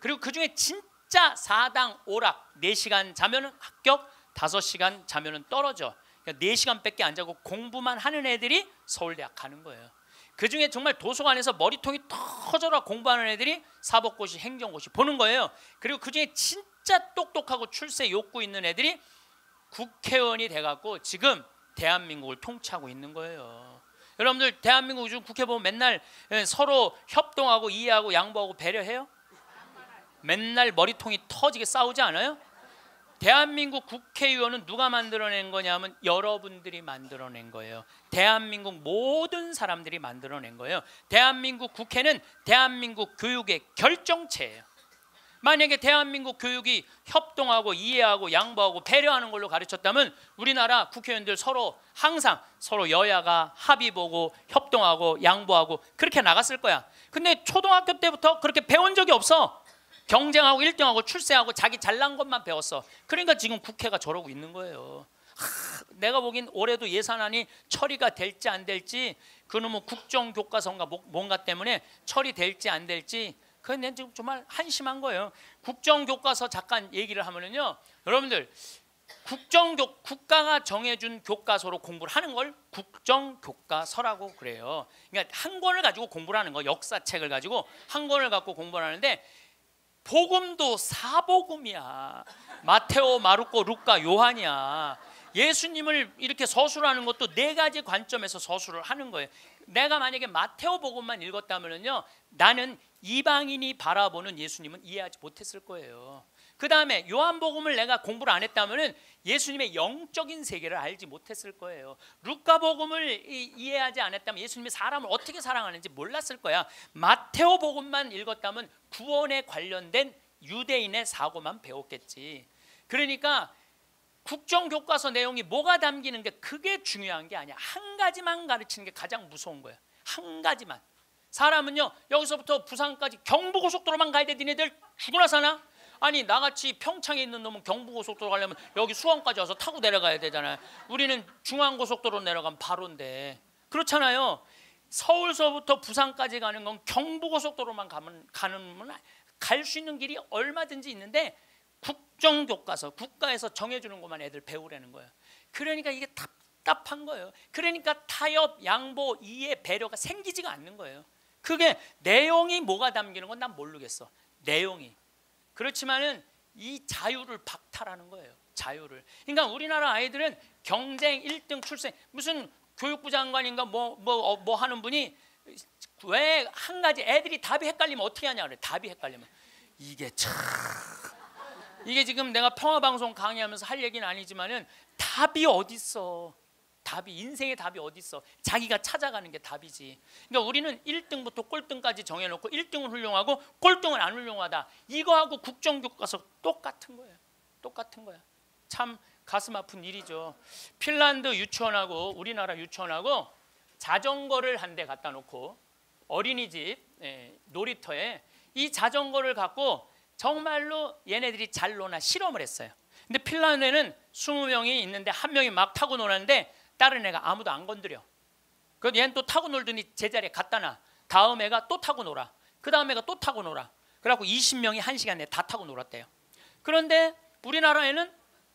그리고 그중에 진짜 4당 오락 4시간 자면은 합격 5시간 자면은 떨어져. 그러니까 4시간밖에 안 자고 공부만 하는 애들이 서울대학 가는 거예요. 그 중에 정말 도서관에서 머리통이 터져라 공부하는 애들이 사법고시, 행정고시 보는 거예요. 그리고 그 중에 진짜 똑똑하고 출세 욕구 있는 애들이 국회의원이 돼갖고 지금 대한민국을 통치하고 있는 거예요. 여러분들 대한민국 요즘 국회 보면 맨날 예, 서로 협동하고 이해하고 양보하고 배려해요? 맨날 머리통이 터지게 싸우지 않아요? 대한민국 국회의원은 누가 만들어낸 거냐면 여러분들이 만들어낸 거예요. 대한민국 모든 사람들이 만들어낸 거예요. 대한민국 국회는 대한민국 교육의 결정체예요. 만약에 대한민국 교육이 협동하고 이해하고 양보하고 배려하는 걸로 가르쳤다면 우리나라 국회의원들 서로 항상 서로 여야가 합의 보고 협동하고 양보하고 그렇게 나갔을 거야. 근데 초등학교 때부터 그렇게 배운 적이 없어. 경쟁하고 1등하고 출세하고 자기 잘난 것만 배웠어. 그러니까 지금 국회가 저러고 있는 거예요. 내가 보기엔 올해도 예산안이 처리가 될지 안 될지 그놈의 국정교과서인가 뭐, 뭔가 때문에 처리될지 안 될지 그건 내 지금 정말 한심한 거예요. 국정교과서 잠깐 얘기를 하면은요. 여러분들 국정교 국가가 정해준 교과서로 공부를 하는 걸 국정교과서라고 그래요. 그러니까 한 권을 가지고 공부를 하는 거 역사책을 가지고 한 권을 갖고 공부를 하는데 복음도 사복음이야. 마테오, 마르코, 루카, 요한이야. 예수님을 이렇게 서술하는 것도 네 가지 관점에서 서술을 하는 거예요. 내가 만약에 마테오 복음만 읽었다면요, 나는 이방인이 바라보는 예수님은 이해하지 못했을 거예요. 그 다음에 요한복음을 내가 공부를 안 했다면은 예수님의 영적인 세계를 알지 못했을 거예요. 루카복음을 이해하지 않았다면 예수님이 사람을 어떻게 사랑하는지 몰랐을 거야. 마테오복음만 읽었다면 구원에 관련된 유대인의 사고만 배웠겠지. 그러니까 국정 교과서 내용이 뭐가 담기는 게 그게 중요한 게 아니야. 한 가지만 가르치는 게 가장 무서운 거야. 한 가지만. 사람은요. 여기서부터 부산까지 경부고속도로만 가야 돼. 니네들 죽으나 사나? 아니 나같이 평창에 있는 놈은 경부고속도로 가려면 여기 수원까지 와서 타고 내려가야 되잖아요. 우리는 중앙고속도로 내려가면 바로인데 그렇잖아요. 서울서부터 부산까지 가는 건 경부고속도로만 가면 가는 갈수 있는 길이 얼마든지 있는데 국정교과서 국가에서 정해주는 것만 애들 배우라는 거예요. 그러니까 이게 답답한 거예요. 그러니까 타협, 양보, 이해, 배려가 생기지가 않는 거예요. 그게 내용이 뭐가 담기는 건 난 모르겠어. 내용이 그렇지만은 이 자유를 박탈하는 거예요. 자유를. 그러니까 우리나라 아이들은 경쟁 1등 출생 무슨 교육부 장관인가 뭐뭐뭐 뭐, 뭐, 어, 뭐 하는 분이 왜 한 가지 애들이 답이 헷갈리면 어떻게 하냐 그래. 답이 헷갈리면 이게 참 이게 지금 내가 평화방송 강의하면서 할 얘기는 아니지만은 답이 어디 있어? 답이 인생의 답이 어디 있어? 자기가 찾아가는 게 답이지. 그러니까 우리는 1등부터 꼴등까지 정해놓고 1등은 훌륭하고 꼴등은 안 훌륭하다. 이거하고 국정교과서 똑같은 거예요. 똑같은 거야. 참 가슴 아픈 일이죠. 핀란드 유치원하고 우리나라 유치원하고 자전거를 한 대 갖다 놓고 어린이집 예, 놀이터에 이 자전거를 갖고 정말로 얘네들이 잘 노나 실험을 했어요. 근데 핀란드에는 20명이 있는데 한 명이 막 타고 노는데 다른 애가 아무도 안 건드려. 그럼 얘는 또 타고 놀더니 제자리에 갖다 놔. 다음 애가 또 타고 놀아. 그 다음 애가 또 타고 놀아. 그래갖고 20명이 한시간 내에 다 타고 놀았대요. 그런데 우리나라에는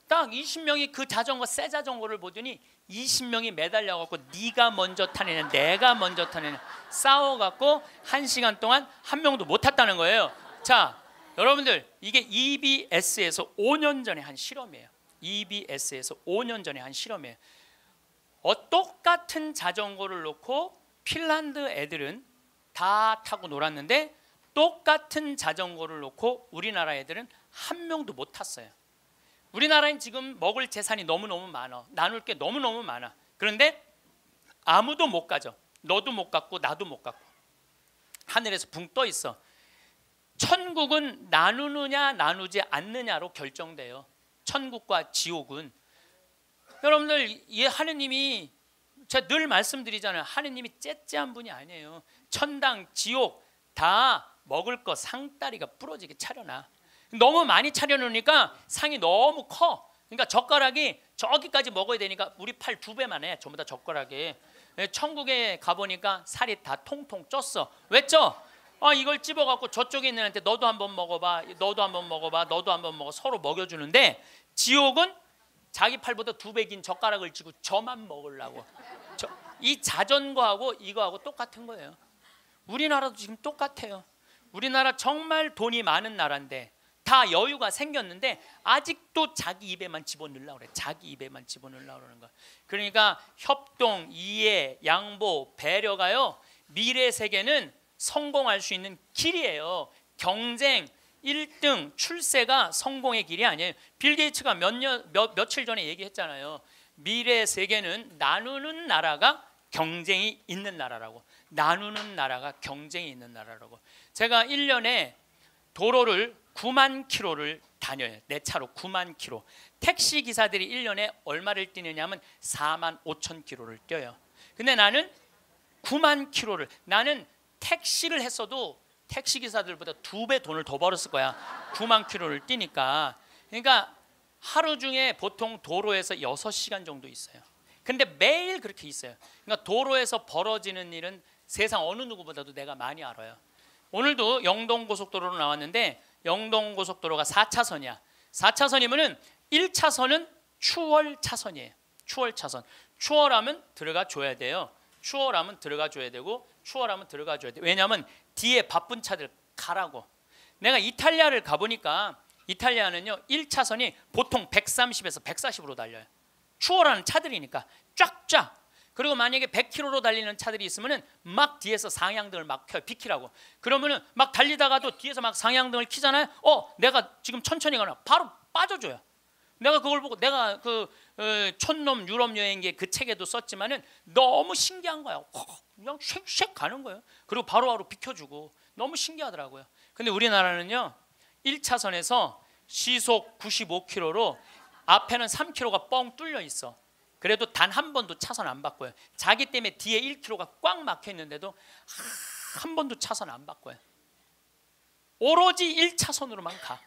딱 20명이 그 자전거 새 자전거를 보더니 20명이 매달려 갖고 네가 먼저 타내는 내가 먼저 타내는 싸워 갖고 한시간 동안 한 명도 못 탔다는 거예요. 자, 여러분들 이게 EBS에서 5년 전에 한 실험이에요. EBS에서 5년 전에 한 실험이에요. 어, 똑같은 자전거를 놓고 핀란드 애들은 다 타고 놀았는데 똑같은 자전거를 놓고 우리나라 애들은 한 명도 못 탔어요. 우리나라엔 지금 먹을 재산이 너무너무 많아. 나눌 게 너무너무 많아. 그런데 아무도 못 가죠. 너도 못 갔고 나도 못 갔고. 하늘에서 붕 떠 있어. 천국은 나누느냐 나누지 않느냐로 결정돼요. 천국과 지옥은 여러분들 예 하느님이 제가 늘 말씀드리잖아요. 하느님이 째째한 분이 아니에요. 천당, 지옥 다 먹을 거 상다리가 부러지게 차려놔. 너무 많이 차려놓으니까 상이 너무 커. 그러니까 젓가락이 저기까지 먹어야 되니까 우리 팔 두 배만 해. 전부 다 젓가락이. 예, 천국에 가보니까 살이 다 통통 쪘어. 왜 쪄? 아 이걸 집어갖고 저쪽에 있는 애한테 너도 한번 먹어봐. 너도 한번 먹어봐. 너도 한번 먹어. 서로 먹여주는데 지옥은 자기 팔보다 두 배 긴 젓가락을 쥐고 저만 먹으려고 저, 이 자전거하고 이거하고 똑같은 거예요 우리나라도 지금 똑같아요 우리나라 정말 돈이 많은 나라인데 다 여유가 생겼는데 아직도 자기 입에만 집어넣으려고 그래 자기 입에만 집어넣으려고 그러는 거야 그러니까 협동, 이해, 양보, 배려가요 미래 세계는 성공할 수 있는 길이에요 경쟁, 1등 출세가 성공의 길이 아니에요. 빌 게이츠가 몇 년, 몇, 며칠 전에 얘기했잖아요. 미래 세계는 나누는 나라가 경쟁이 있는 나라라고. 나누는 나라가 경쟁이 있는 나라라고. 제가 1년에 도로를 9만 킬로를 다녀요. 내 차로 9만 킬로. 택시 기사들이 1년에 얼마를 뛰느냐면 4만 5천 킬로를 뛰어요. 근데 나는 9만 킬로를 나는 택시를 했어도 택시 기사들보다 두 배 돈을 더 벌었을 거야. 9만 킬로를 뛰니까. 그러니까 하루 중에 보통 도로에서 6시간 정도 있어요. 근데 매일 그렇게 있어요. 그러니까 도로에서 벌어지는 일은 세상 어느 누구보다도 내가 많이 알아요. 오늘도 영동 고속도로로 나왔는데 영동 고속도로가 4차선이야. 4차선이면은 1차선은 추월 차선이에요. 추월 차선. 추월하면 들어가 줘야 돼요. 추월하면 들어가 줘야 되고 추월하면 들어가 줘야 돼. 왜냐하면 뒤에 바쁜 차들 가라고. 내가 이탈리아를 가보니까 이탈리아는요 1차선이 보통 130에서 140으로 달려요. 추월하는 차들이니까 쫙쫙. 그리고 만약에 100km로 달리는 차들이 있으면은 막 뒤에서 상향등을 막 켜, 비키라고. 그러면은 막 달리다가도 뒤에서 막 상향등을 키잖아요. 어, 내가 지금 천천히 가나 바로 빠져줘요. 내가 그걸 보고 내가 그 어, 촌놈 유럽 여행기 그 책에도 썼지만은 너무 신기한 거야. 그냥 쉑쉑 가는 거예요. 그리고 바로바로 바로 비켜주고 너무 신기하더라고요. 근데 우리나라는요. 1차선에서 시속 95km로 앞에는 3km가 뻥 뚫려 있어. 그래도 단 한 번도 차선 안 바꿔요. 자기 때문에 뒤에 1km가 꽉 막혀 있는데도 한 번도 차선 안 바꿔요. 오로지 1차선으로만 가.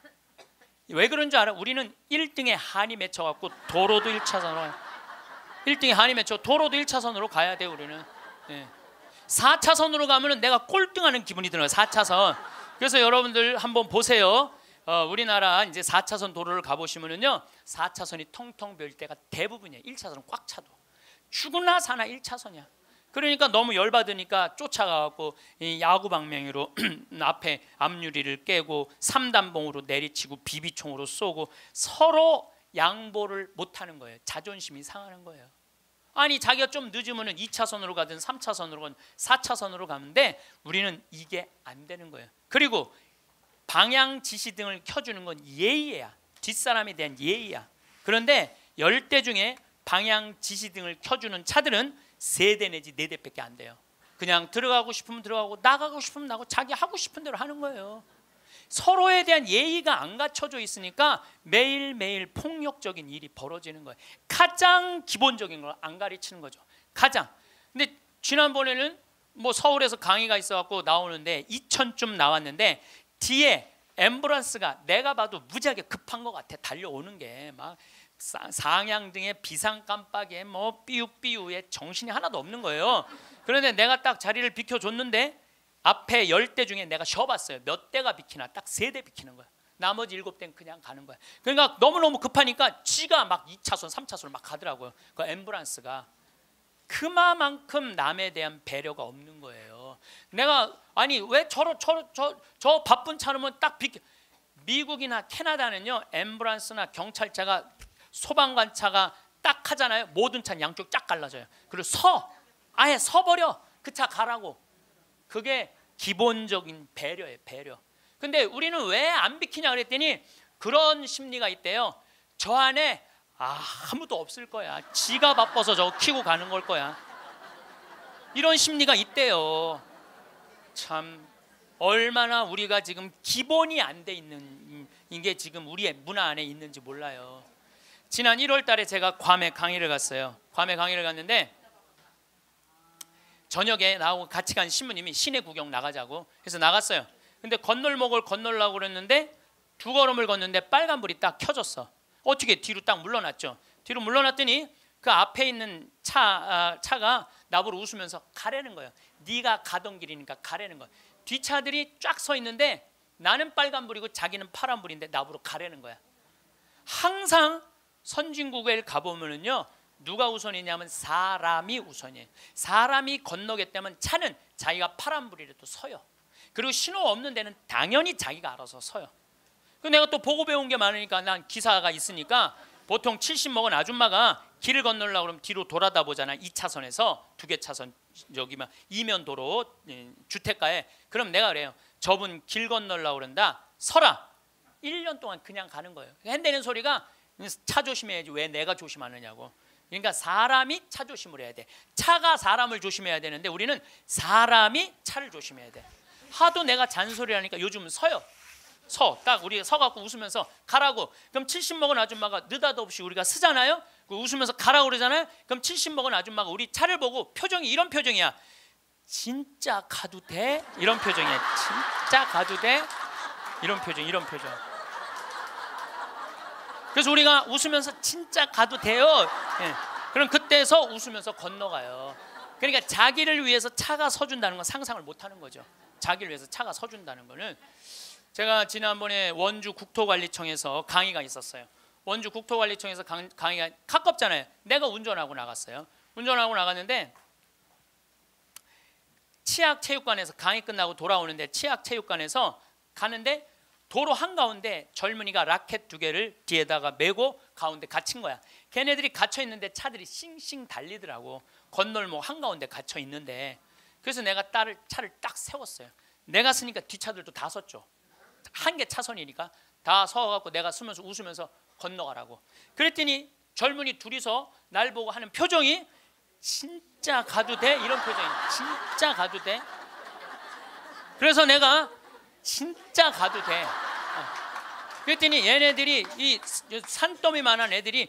왜 그런 줄 알아? 우리는 1등에 한이 맺혀갖고 도로도 1차선으로 1등에 한이 맺혀 도로도 1차선으로 가야 돼 우리는 예. 4차선으로 가면은 내가 꼴등하는 기분이 드는 거야 4차선 그래서 여러분들 한번 보세요 어, 우리나라 이제 4차선 도로를 가보시면은요 4차선이 텅텅 빌 때가 대부분이에요 1차선은 꽉 차도 죽으나 사나 1차선이야 그러니까 너무 열받으니까 쫓아가고 야구 방망이로 앞에 앞유리를 깨고 삼단봉으로 내리치고 비비총으로 쏘고 서로 양보를 못하는 거예요. 자존심이 상하는 거예요. 아니 자기가 좀 늦으면 2차선으로 가든 3차선으로 가든 4차선으로 가는데 우리는 이게 안 되는 거예요. 그리고 방향 지시등을 켜주는 건 예의야. 뒷사람에 대한 예의야. 그런데 열대 중에 방향 지시등을 켜주는 차들은 세대 내지 네 대밖에 안 돼요. 그냥 들어가고 싶으면 들어가고 나가고 싶으면 나고 자기 하고 싶은 대로 하는 거예요. 서로에 대한 예의가 안 갖춰져 있으니까 매일매일 폭력적인 일이 벌어지는 거예요. 가장 기본적인 걸 안 가르치는 거죠. 가장. 근데 지난번에는 뭐 서울에서 강의가 있어 갖고 나오는데 2천쯤 나왔는데 뒤에 앰뷸런스가 내가 봐도 무지하게 급한 것 같아 달려오는 게막 상향 등의 비상 깜빡에뭐 삐우삐우에 정신이 하나도 없는 거예요. 그런데 내가 딱 자리를 비켜줬는데 앞에 열대 중에 내가 쉬어봤어요. 몇 대가 비키나 딱 세 대 비키는 거야. 나머지 일곱 대는 그냥 가는 거야. 그러니까 너무너무 급하니까 지가 막 2차선, 3차선 을막 가더라고요. 그엠브란스가 그마만큼 남에 대한 배려가 없는 거예요. 내가 아니 왜 저러 저러 저, 저 바쁜 차로면 딱 비켜 미국이나 캐나다는요 엠브란스나 경찰차가 소방관차가 딱 하잖아요. 모든 차는 양쪽 쫙 갈라져요. 그리고 서 아예 서버려 그 차 가라고. 그게 기본적인 배려예요. 배려. 근데 우리는 왜 안 비키냐 그랬더니 그런 심리가 있대요. 저 안에 아, 아무도 없을 거야. 지가 바빠서 저 키고 가는 걸 거야. 이런 심리가 있대요. 참 얼마나 우리가 지금 기본이 안 돼 있는 음, 이게 지금 우리의 문화 안에 있는지 몰라요. 지난 1월 달에 제가 괌에 강의를 갔어요. 괌에 강의를 갔는데 저녁에 나하고 같이 간 신부님이 시내 구경 나가자고 해서 나갔어요. 근데 건널목을 건널라고 그랬는데 두 걸음을 걷는데 빨간불이 딱 켜졌어. 어떻게 뒤로 딱 물러났죠. 뒤로 물러났더니 그 앞에 있는 차 아, 차가 나보고 웃으면서 가래는 거예요. 네가 가던 길이니까 가래는 거야. 뒷차들이 쫙 서 있는데 나는 빨간불이고 자기는 파란불인데 나보고 가래는 거야. 항상 선진국을 가보면은요 누가 우선이냐면 사람이 우선이에요. 사람이 건너게되면 차는 자기가 파란불이를또 서요. 그리고 신호 없는 데는 당연히 자기가 알아서 서요. 그 내가 또 보고 배운 게 많으니까 난 기사가 있으니까 보통 70 먹은 아줌마가 길을 건너려고 그러면 뒤로 돌아다 보잖아. 2차선에서 두 개 차선 여기면 이면 도로 예, 주택가에 그럼 내가 그래요. 저분 길 건너려고 그런다. 서라. 1년 동안 그냥 가는 거예요. 그 핸드는 소리가 차 조심해야지 왜 내가 조심하느냐고. 그러니까 사람이 차 조심을 해야 돼. 차가 사람을 조심해야 되는데 우리는 사람이 차를 조심해야 돼. 하도 내가 잔소리를 하니까 요즘 서요. 서. 딱 우리 서갖고 웃으면서 가라고. 그럼 70 먹은 아줌마가 느닷없이 우리가 쓰잖아요. 그 웃으면서 가라고 그러잖아요. 그럼 70 먹은 아줌마가 우리 차를 보고 표정이 이런 표정이야. 진짜 가도 돼? 이런 표정이야. 진짜 가도 돼? 이런 표정, 이런 표정. 그래서 우리가 웃으면서 진짜 가도 돼요. 예. 그럼 그때서 웃으면서 건너가요. 그러니까 자기를 위해서 차가 서준다는 건 상상을 못하는 거죠. 자기를 위해서 차가 서준다는 거는 제가 지난번에 원주 국토관리청에서 강의가 있었어요. 원주 국토관리청에서 강, 강의가 가깝잖아요. 내가 운전하고 나갔어요. 운전하고 나갔는데 치악체육관에서 강의 끝나고 돌아오는데 치악체육관에서 가는데 도로 한가운데 젊은이가 라켓 두 개를 뒤에다가 메고 가운데 갇힌 거야. 걔네들이 갇혀 있는데 차들이 싱싱 달리더라고. 건널목 뭐 한가운데 갇혀 있는데. 그래서 내가 딸을 차를 딱 세웠어요. 내가 쓰니까 뒷차들도 다 섰죠. 한 개 차선이니까 다 서갖고 내가 쓰면서 웃으면서 건너가라고. 그랬더니 젊은이 둘이서 날 보고 하는 표정이 진짜 가도 돼? 이런 표정이 진짜 가도 돼? 그래서 내가 진짜 가도 돼. 어. 그랬더니 얘네들이 이 산더미만한 애들이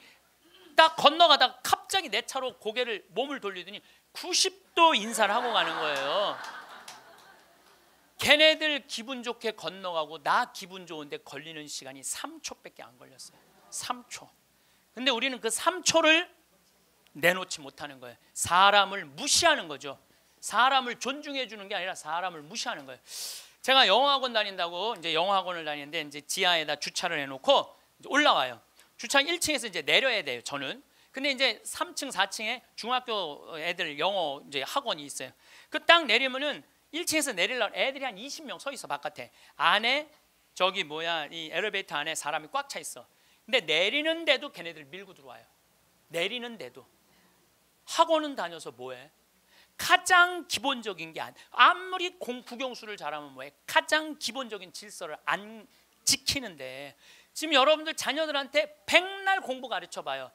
딱 건너가다가 갑자기 내 차로 고개를 몸을 돌리더니 90도 인사를 하고 가는 거예요. 걔네들 기분 좋게 건너가고 나 기분 좋은데 걸리는 시간이 3초밖에 안 걸렸어요. 3초. 근데 우리는 그 3초를 내놓지 못하는 거예요. 사람을 무시하는 거죠. 사람을 존중해 주는 게 아니라 사람을 무시하는 거예요. 제가 영어학원 다닌다고 이제 영어학원을 다니는데 이제 지하에다 주차를 해놓고 올라와요. 주차 1층에서 이제 내려야 돼요. 저는. 근데 이제 3층, 4층에 중학교 애들 영어 이제 학원이 있어요. 그 땅 내리면은 1층에서 내릴려 애들이 한 20명 서 있어 바깥에. 안에 저기 뭐야 이 엘리베이터 안에 사람이 꽉 차 있어. 근데 내리는데도 걔네들 밀고 들어와요. 내리는데도 학원은 다녀서 뭐해? 가장 기본적인 게 아무리 공국경수를 잘하면 뭐해 가장 기본적인 질서를 안 지키는데 지금 여러분들 자녀들한테 백날 공부 가르쳐 봐요.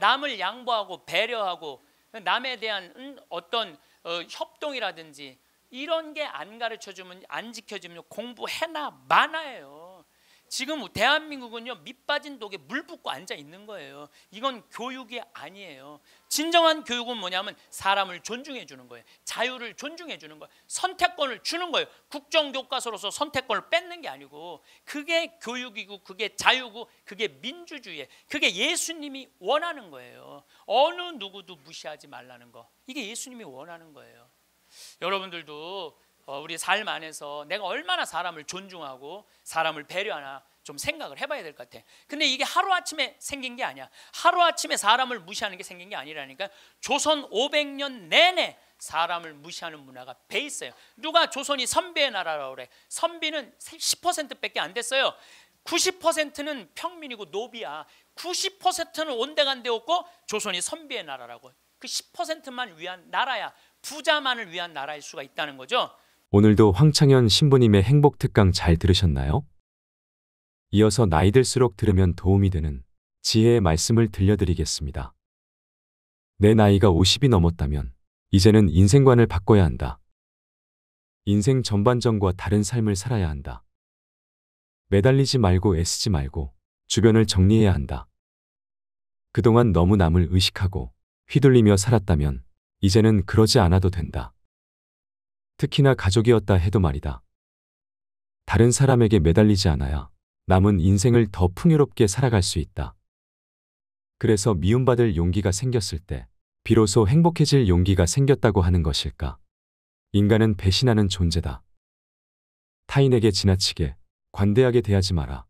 남을 양보하고 배려하고 남에 대한 음, 어떤 어, 협동이라든지 이런 게 안 가르쳐 주면 안 지켜지면 공부 해나 많아요. 지금 대한민국은요 밑빠진 독에 물 붓고 앉아 있는 거예요. 이건 교육이 아니에요. 진정한 교육은 뭐냐면 사람을 존중해 주는 거예요. 자유를 존중해 주는 거예요. 선택권을 주는 거예요. 국정교과서로서 선택권을 뺏는 게 아니고 그게 교육이고 그게 자유고 그게 민주주의에 그게 예수님이 원하는 거예요. 어느 누구도 무시하지 말라는 거. 이게 예수님이 원하는 거예요. 여러분들도 어, 우리 삶 안에서 내가 얼마나 사람을 존중하고 사람을 배려하나 좀 생각을 해봐야 될 것 같아. 근데 이게 하루 아침에 생긴 게 아니야. 하루 아침에 사람을 무시하는 게 생긴 게 아니라니까. 조선 500년 내내 사람을 무시하는 문화가 배 있어요. 누가 조선이 선비의 나라라고 그래. 선비는 10%밖에 안 됐어요. 90%는 평민이고 노비야. 90%는 온데간데 없고 조선이 선비의 나라라고. 그 10%만 위한 나라야. 부자만을 위한 나라일 수가 있다는 거죠. 오늘도 황창현 신부님의 행복 특강 잘 들으셨나요? 이어서 나이 들수록 들으면 도움이 되는 지혜의 말씀을 들려드리겠습니다. 내 나이가 50이 넘었다면 이제는 인생관을 바꿔야 한다. 인생 전반전과 다른 삶을 살아야 한다. 매달리지 말고 애쓰지 말고 주변을 정리해야 한다. 그동안 너무 남을 의식하고 휘둘리며 살았다면 이제는 그러지 않아도 된다. 특히나 가족이었다 해도 말이다. 다른 사람에게 매달리지 않아야 남은 인생을 더 풍요롭게 살아갈 수 있다. 그래서 미움받을 용기가 생겼을 때 비로소 행복해질 용기가 생겼다고 하는 것일까? 인간은 배신하는 존재다. 타인에게 지나치게 관대하게 대하지 마라.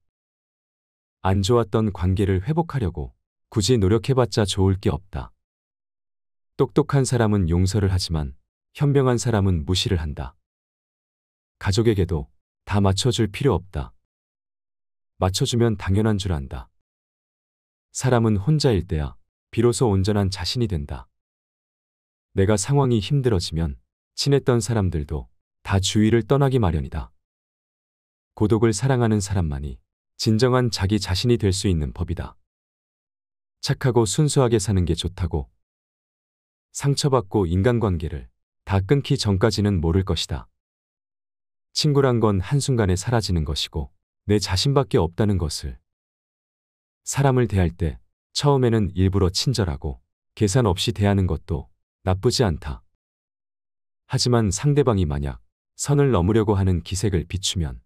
안 좋았던 관계를 회복하려고 굳이 노력해봤자 좋을 게 없다. 똑똑한 사람은 용서를 하지만 현명한 사람은 무시를 한다. 가족에게도 다 맞춰줄 필요 없다. 맞춰주면 당연한 줄 안다. 사람은 혼자일 때야 비로소 온전한 자신이 된다. 내가 상황이 힘들어지면 친했던 사람들도 다 주위를 떠나기 마련이다. 고독을 사랑하는 사람만이 진정한 자기 자신이 될 수 있는 법이다. 착하고 순수하게 사는 게 좋다고 상처받고 인간관계를 다 끊기 전까지는 모를 것이다. 친구란 건 한순간에 사라지는 것이고 내 자신밖에 없다는 것을. 사람을 대할 때 처음에는 일부러 친절하고 계산 없이 대하는 것도 나쁘지 않다. 하지만 상대방이 만약 선을 넘으려고 하는 기색을 비추면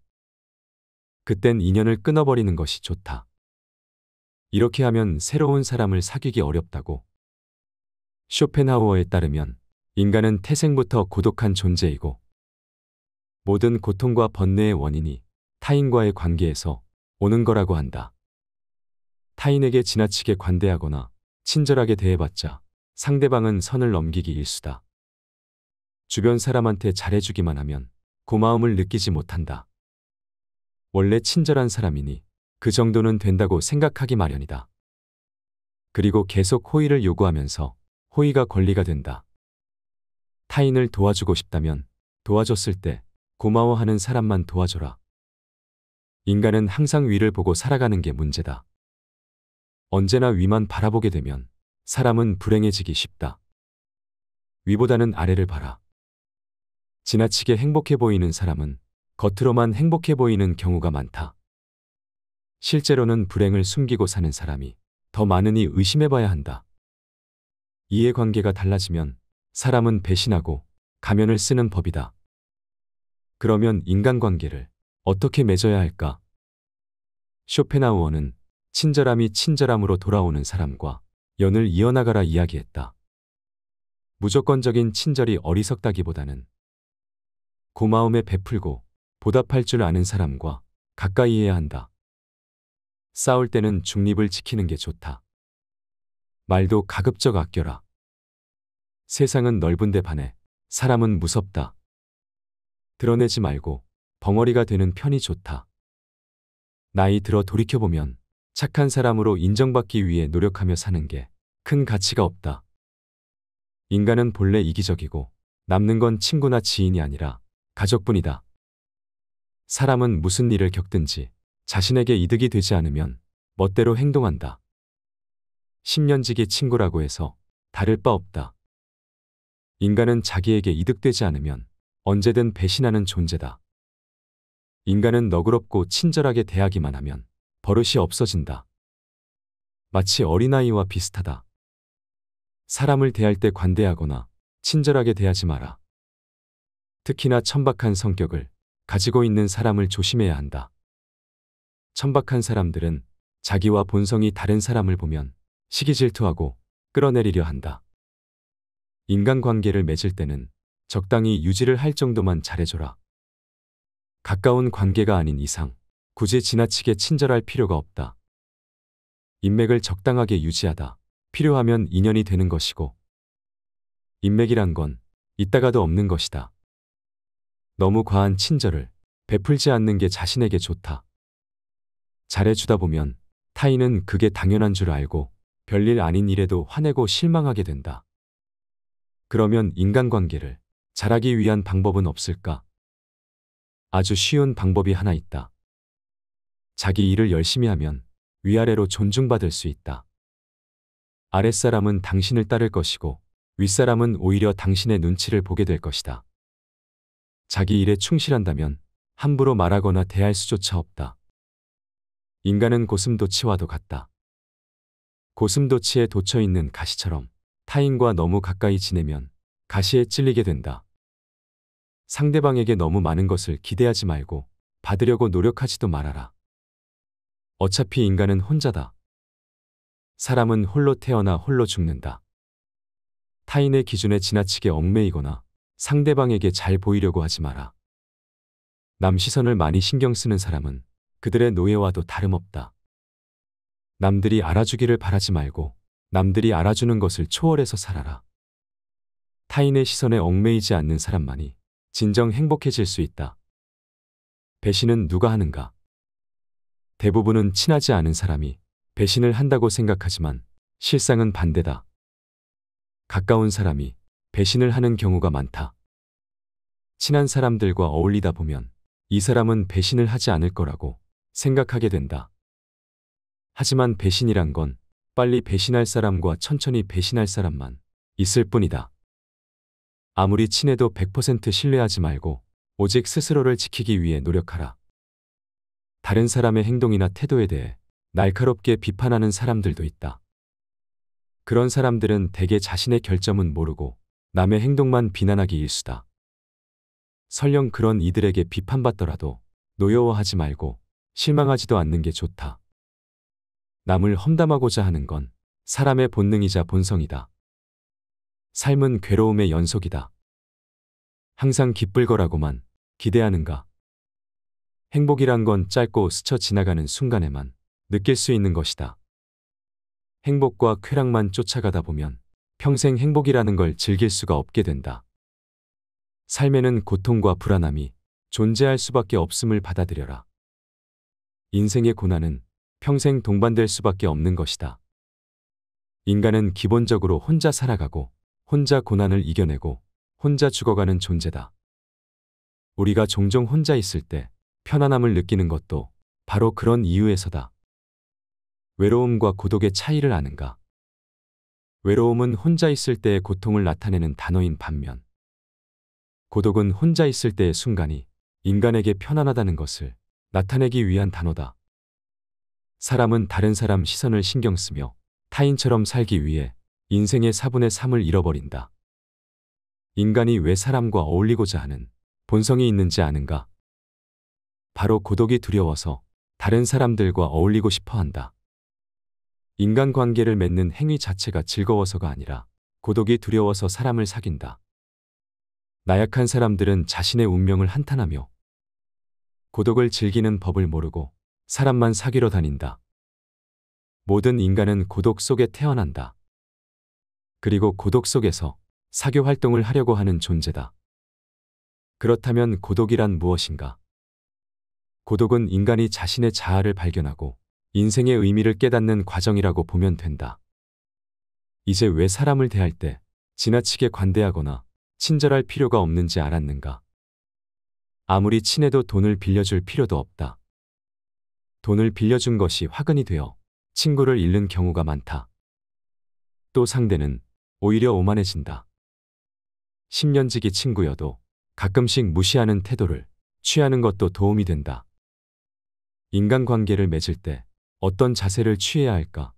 그땐 인연을 끊어버리는 것이 좋다. 이렇게 하면 새로운 사람을 사귀기 어렵다고. 쇼펜하우어에 따르면 인간은 태생부터 고독한 존재이고 모든 고통과 번뇌의 원인이 타인과의 관계에서 오는 거라고 한다. 타인에게 지나치게 관대하거나 친절하게 대해봤자 상대방은 선을 넘기기 일수다. 주변 사람한테 잘해주기만 하면 고마움을 느끼지 못한다. 원래 친절한 사람이니 그 정도는 된다고 생각하기 마련이다. 그리고 계속 호의를 요구하면서 호의가 권리가 된다. 타인을 도와주고 싶다면 도와줬을 때 고마워하는 사람만 도와줘라. 인간은 항상 위를 보고 살아가는 게 문제다. 언제나 위만 바라보게 되면 사람은 불행해지기 쉽다. 위보다는 아래를 봐라. 지나치게 행복해 보이는 사람은 겉으로만 행복해 보이는 경우가 많다. 실제로는 불행을 숨기고 사는 사람이 더 많으니 의심해 봐야 한다. 이해관계가 달라지면 사람은 배신하고 가면을 쓰는 법이다. 그러면 인간관계를 어떻게 맺어야 할까? 쇼페나우어는 친절함이 친절함으로 돌아오는 사람과 연을 이어나가라 이야기했다. 무조건적인 친절이 어리석다기보다는 고마움에 베풀고 보답할 줄 아는 사람과 가까이 해야 한다. 싸울 때는 중립을 지키는 게 좋다. 말도 가급적 아껴라. 세상은 넓은데 반해 사람은 무섭다. 드러내지 말고 벙어리가 되는 편이 좋다. 나이 들어 돌이켜보면 착한 사람으로 인정받기 위해 노력하며 사는 게 큰 가치가 없다. 인간은 본래 이기적이고 남는 건 친구나 지인이 아니라 가족뿐이다. 사람은 무슨 일을 겪든지 자신에게 이득이 되지 않으면 멋대로 행동한다. 10년지기 친구라고 해서 다를 바 없다. 인간은 자기에게 이득되지 않으면 언제든 배신하는 존재다. 인간은 너그럽고 친절하게 대하기만 하면 버릇이 없어진다. 마치 어린아이와 비슷하다. 사람을 대할 때 관대하거나 친절하게 대하지 마라. 특히나 천박한 성격을 가지고 있는 사람을 조심해야 한다. 천박한 사람들은 자기와 본성이 다른 사람을 보면 시기 질투하고 끌어내리려 한다. 인간관계를 맺을 때는 적당히 유지를 할 정도만 잘해줘라. 가까운 관계가 아닌 이상 굳이 지나치게 친절할 필요가 없다. 인맥을 적당하게 유지하다. 필요하면 인연이 되는 것이고 인맥이란 건 있다가도 없는 것이다. 너무 과한 친절을 베풀지 않는 게 자신에게 좋다. 잘해주다 보면 타인은 그게 당연한 줄 알고 별일 아닌 일에도 화내고 실망하게 된다. 그러면 인간관계를 잘하기 위한 방법은 없을까? 아주 쉬운 방법이 하나 있다. 자기 일을 열심히 하면 위아래로 존중받을 수 있다. 아랫사람은 당신을 따를 것이고 윗사람은 오히려 당신의 눈치를 보게 될 것이다. 자기 일에 충실한다면 함부로 말하거나 대할 수조차 없다. 인간은 고슴도치와도 같다. 고슴도치에 돋쳐 있는 가시처럼 타인과 너무 가까이 지내면 가시에 찔리게 된다. 상대방에게 너무 많은 것을 기대하지 말고 받으려고 노력하지도 말아라. 어차피 인간은 혼자다. 사람은 홀로 태어나 홀로 죽는다. 타인의 기준에 지나치게 얽매이거나 상대방에게 잘 보이려고 하지 마라. 남 시선을 많이 신경 쓰는 사람은 그들의 노예와도 다름없다. 남들이 알아주기를 바라지 말고 남들이 알아주는 것을 초월해서 살아라. 타인의 시선에 얽매이지 않는 사람만이 진정 행복해질 수 있다. 배신은 누가 하는가? 대부분은 친하지 않은 사람이 배신을 한다고 생각하지만 실상은 반대다. 가까운 사람이 배신을 하는 경우가 많다. 친한 사람들과 어울리다 보면 이 사람은 배신을 하지 않을 거라고 생각하게 된다. 하지만 배신이란 건 빨리 배신할 사람과 천천히 배신할 사람만 있을 뿐이다. 아무리 친해도 100% 신뢰하지 말고 오직 스스로를 지키기 위해 노력하라. 다른 사람의 행동이나 태도에 대해 날카롭게 비판하는 사람들도 있다. 그런 사람들은 대개 자신의 결점은 모르고 남의 행동만 비난하기 일수다. 설령 그런 이들에게 비판받더라도 노여워하지 말고 실망하지도 않는 게 좋다. 남을 험담하고자 하는 건 사람의 본능이자 본성이다. 삶은 괴로움의 연속이다. 항상 기쁠 거라고만 기대하는가. 행복이란 건 짧고 스쳐 지나가는 순간에만 느낄 수 있는 것이다. 행복과 쾌락만 쫓아가다 보면 평생 행복이라는 걸 즐길 수가 없게 된다. 삶에는 고통과 불안함이 존재할 수밖에 없음을 받아들여라. 인생의 고난은 평생 동반될 수밖에 없는 것이다. 인간은 기본적으로 혼자 살아가고 혼자 고난을 이겨내고 혼자 죽어가는 존재다. 우리가 종종 혼자 있을 때 편안함을 느끼는 것도 바로 그런 이유에서다. 외로움과 고독의 차이를 아는가? 외로움은 혼자 있을 때의 고통을 나타내는 단어인 반면, 고독은 혼자 있을 때의 순간이 인간에게 편안하다는 것을 나타내기 위한 단어다. 사람은 다른 사람 시선을 신경 쓰며 타인처럼 살기 위해 인생의 4분의 3을 잃어버린다. 인간이 왜 사람과 어울리고자 하는 본성이 있는지 아는가? 바로 고독이 두려워서 다른 사람들과 어울리고 싶어 한다. 인간 관계를 맺는 행위 자체가 즐거워서가 아니라 고독이 두려워서 사람을 사귄다. 나약한 사람들은 자신의 운명을 한탄하며 고독을 즐기는 법을 모르고 사람만 사귀러 다닌다. 모든 인간은 고독 속에 태어난다. 그리고 고독 속에서 사교 활동을 하려고 하는 존재다. 그렇다면 고독이란 무엇인가? 고독은 인간이 자신의 자아를 발견하고 인생의 의미를 깨닫는 과정이라고 보면 된다. 이제 왜 사람을 대할 때 지나치게 관대하거나 친절할 필요가 없는지 알았는가? 아무리 친해도 돈을 빌려줄 필요도 없다. 돈을 빌려준 것이 화근이 되어 친구를 잃는 경우가 많다. 또 상대는 오히려 오만해진다. 10년 지기 친구여도 가끔씩 무시하는 태도를 취하는 것도 도움이 된다. 인간관계를 맺을 때 어떤 자세를 취해야 할까?